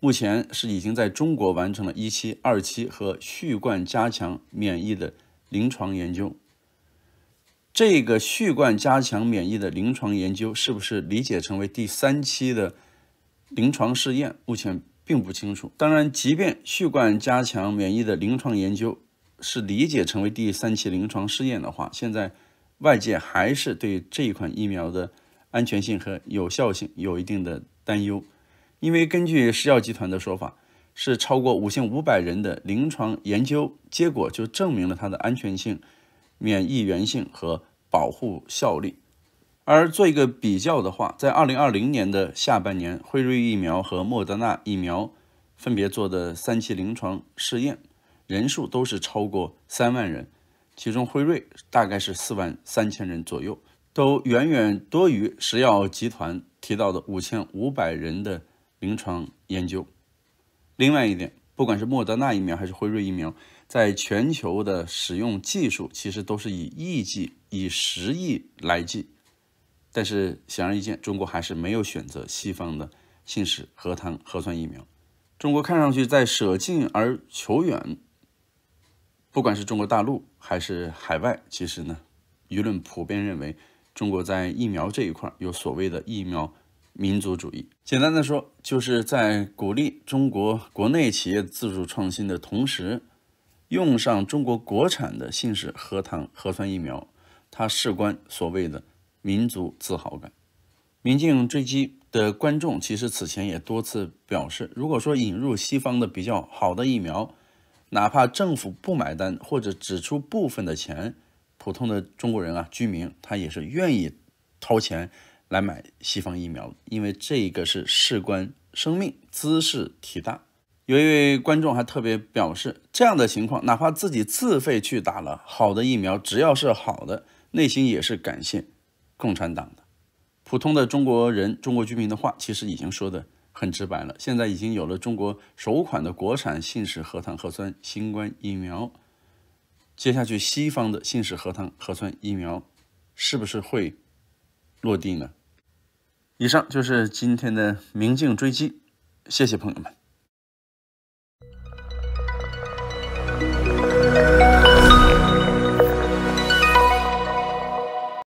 目前是已经在中国完成了一期、二期和续冠加强免疫的临床研究。这个续冠加强免疫的临床研究是不是理解成为第三期的临床试验？目前并不清楚。当然，即便续冠加强免疫的临床研究，是理解成为第三期临床试验的话，现在外界还是对这一款疫苗的安全性和有效性有一定的担忧，因为根据食药集团的说法，是超过五千五百人的临床研究结果就证明了它的安全性、免疫原性和保护效力。而做一个比较的话，在二零二零年的下半年，辉瑞疫苗和莫德纳疫苗分别做的三期临床试验。人数都是超过三万人，其中辉瑞大概是四万三千人左右，都远远多于石药集团提到的五千五百人的临床研究。另外一点，不管是莫德纳疫苗还是辉瑞疫苗，在全球的使用技术其实都是以亿计，以十亿来计。但是显而易见，中国还是没有选择西方的信使核糖核酸疫苗，中国看上去在舍近而求远。不管是中国大陆还是海外，其实呢，舆论普遍认为，中国在疫苗这一块有所谓的疫苗民族主义。简单的说，就是在鼓励中国国内企业自主创新的同时，用上中国国产的信使核糖核酸疫苗，它事关所谓的民族自豪感。民进追击的观众其实此前也多次表示，如果说引入西方的比较好的疫苗，哪怕政府不买单，或者只出部分的钱，普通的中国人啊，居民他也是愿意掏钱来买西方疫苗，因为这个是事关生命，兹事体大。有一位观众还特别表示，这样的情况，哪怕自己自费去打了好的疫苗，只要是好的，内心也是感谢共产党的。普通的中国人，中国居民的话，其实已经说的。很直白了，现在已经有了中国首款的国产信使核糖核酸新冠疫苗，接下去西方的信使核糖核酸疫苗是不是会落地呢？以上就是今天的明镜追击，谢谢朋友们。